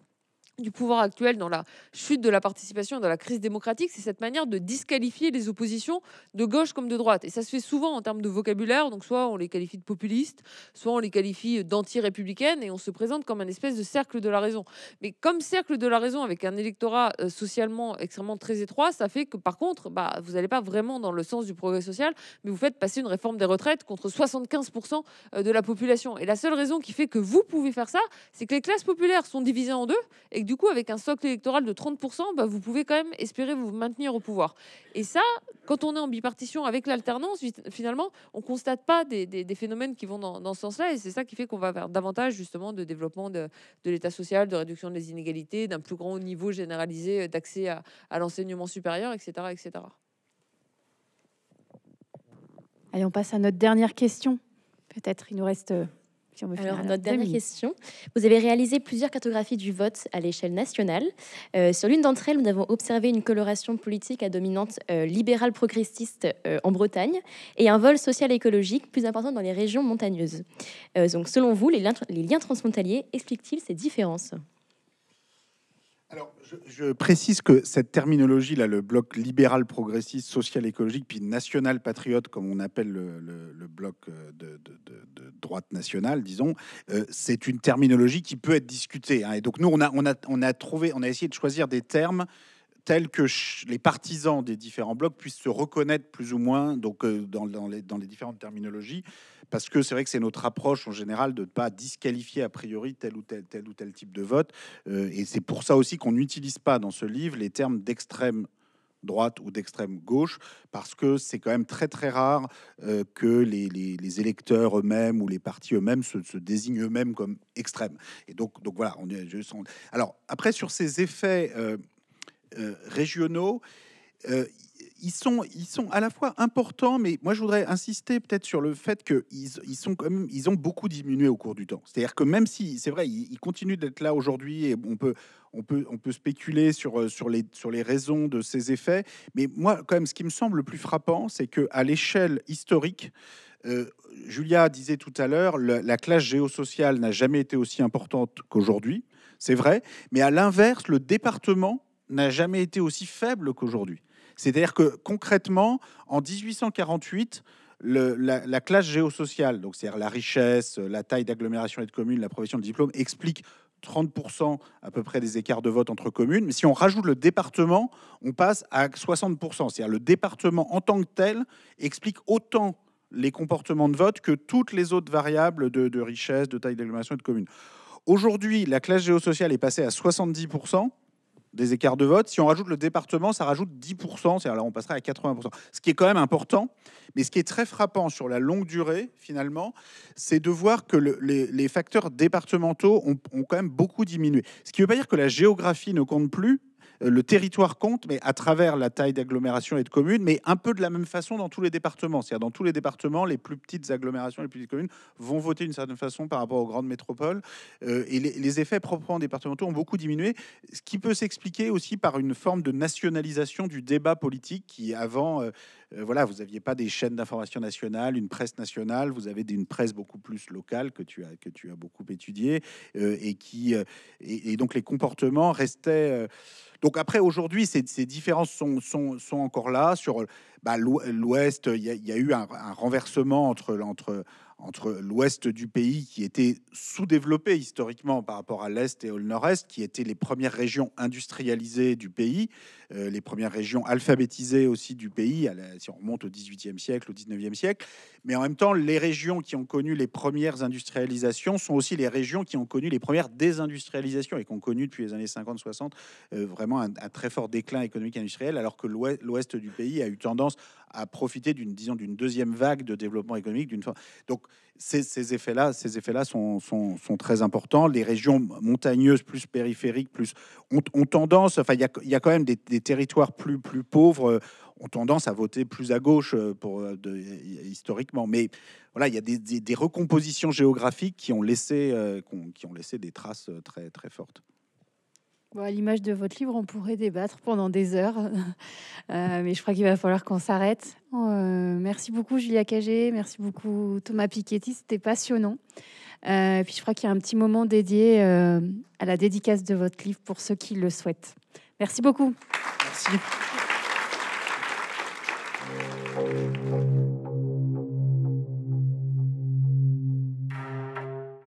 du pouvoir actuel dans la chute de la participation, dans la crise démocratique, c'est cette manière de disqualifier les oppositions de gauche comme de droite. Et ça se fait souvent en termes de vocabulaire, donc soit on les qualifie de populistes, soit on les qualifie d'anti-républicaines, et on se présente comme un espèce de cercle de la raison. Mais comme cercle de la raison, avec un électorat euh, socialement extrêmement très étroit, ça fait que par contre, bah, vous n'allez pas vraiment dans le sens du progrès social, mais vous faites passer une réforme des retraites contre 75% euh, de la population. Et la seule raison qui fait que vous pouvez faire ça, c'est que les classes populaires sont divisées en deux. Et du coup, avec un socle électoral de 30%, bah, vous pouvez quand même espérer vous maintenir au pouvoir. Et ça, quand on est en bipartition avec l'alternance, finalement, on ne constate pas des, phénomènes qui vont dans, ce sens-là. Et c'est ça qui fait qu'on va vers davantage justement de développement de, l'État social, de réduction des inégalités, d'un plus grand niveau généralisé d'accès à, à l'enseignement supérieur, etc. etc. Allez, on passe à notre dernière question. Peut-être, il nous reste euh, alors, notre dernière question. Vous avez réalisé plusieurs cartographies du vote à l'échelle nationale. Euh, sur l'une d'entre elles, nous avons observé une coloration politique à dominante euh, libérale progressiste euh, en Bretagne et un vol social-écologique plus important dans les régions montagneuses. donc, selon vous, liens, les liens transfrontaliers expliquent-ils ces différences alors, je, précise que cette terminologie, là, le bloc libéral progressiste, social écologique, puis national patriote, comme on appelle le, bloc euh, de, droite nationale, disons, euh, c'est une terminologie qui peut être discutée. Hein. Et donc, nous, on a trouvé, on a essayé de choisir des termes tel que les partisans des différents blocs puissent se reconnaître plus ou moins donc, euh, dans, dans, les, dans, les, différentes terminologies, parce que c'est vrai que c'est notre approche en général de ne pas disqualifier a priori tel ou tel, tel, ou tel type de vote. Euh, et c'est pour ça aussi qu'on n'utilise pas dans ce livre les termes d'extrême droite ou d'extrême gauche, parce que c'est quand même très très rare euh, que les, électeurs eux-mêmes ou les partis eux-mêmes se, désignent eux-mêmes comme extrêmes. Et donc, donc voilà, on Alors après, sur ces effets, euh, régionaux, euh, ils, sont, ils sont à la fois importants, mais moi je voudrais insister peut-être sur le fait qu'ils ils sont quand même, ils ont beaucoup diminué au cours du temps. C'est-à-dire que même si, c'est vrai, ils, continuent d'être là aujourd'hui et on peut, on peut, on peut spéculer sur, euh, sur, les, sur les raisons de ces effets, mais moi quand même ce qui me semble le plus frappant, c'est qu'à l'échelle historique, Julia disait tout à l'heure, la classe géosociale n'a jamais été aussi importante qu'aujourd'hui, c'est vrai, mais à l'inverse, le département n'a jamais été aussi faible qu'aujourd'hui. C'est-à-dire que concrètement, en 1848, la, classe géosociale, donc c'est-à-dire la richesse, la taille d'agglomération et de commune, la profession de diplôme, explique 30% à peu près des écarts de vote entre communes. Mais si on rajoute le département, on passe à 60%. C'est-à-dire le département en tant que tel explique autant les comportements de vote que toutes les autres variables de, de richesse, de taille d'agglomération et de commune. Aujourd'hui, la classe géosociale est passée à 70% des écarts de vote. Si on rajoute le département, ça rajoute 10%, c'est alors on passerait à 80%. Ce qui est quand même important, mais ce qui est très frappant sur la longue durée, finalement, c'est de voir que les, facteurs départementaux ont, ont, quand même beaucoup diminué. Ce qui ne veut pas dire que la géographie ne compte plus, euh, le territoire compte, mais à travers la taille d'agglomération et de communes, mais un peu de la même façon dans tous les départements. C'est-à-dire dans tous les départements, les plus petites agglomérations, et les plus petites communes vont voter d'une certaine façon par rapport aux grandes métropoles. Euh, et les, effets proprement départementaux ont beaucoup diminué, ce qui peut s'expliquer aussi par une forme de nationalisation du débat politique qui avant... Euh, euh, voilà, vous n'aviez pas des chaînes d'information nationales, une presse nationale, vous avez une presse beaucoup plus locale que tu as, que tu as beaucoup étudiée, euh, et qui, euh, et, donc les comportements restaient. donc après, aujourd'hui, ces, différences sont, sont, encore là. Sur bah, l'Ouest, il y, a eu un, renversement entre, entre, entre l'ouest du pays qui était sous-développé historiquement par rapport à l'est et au nord-est, qui étaient les premières régions industrialisées du pays, euh, les premières régions alphabétisées aussi du pays, à si on remonte au XVIIIe siècle, au 19e siècle. Mais en même temps, les régions qui ont connu les premières industrialisations sont aussi les régions qui ont connu les premières désindustrialisations et qui ont connu depuis les années 50-60 euh, vraiment un, très fort déclin économique et industriel, alors que l'ouest du pays a eu tendance à profiter d'une, deuxième vague de développement économique. D'une... Donc, ces, effets-là, ces effets-là sont, sont, sont, très importants. Les régions montagneuses, plus périphériques, plus ont, tendance. Enfin, il y, y a, quand même des, territoires plus plus pauvres euh, ont tendance à voter plus à gauche euh, pour euh, historiquement. Mais voilà, il y a des, des, recompositions géographiques qui ont laissé qui ont laissé des traces très très fortes à l'image de votre livre, on pourrait débattre pendant des heures, euh, mais je crois qu'il va falloir qu'on s'arrête. Euh, merci beaucoup Julia Cagé, merci beaucoup Thomas Piketty, c'était passionnant. Euh, puis je crois qu'il y a un petit moment dédié euh, à la dédicace de votre livre pour ceux qui le souhaitent. Merci beaucoup. Merci.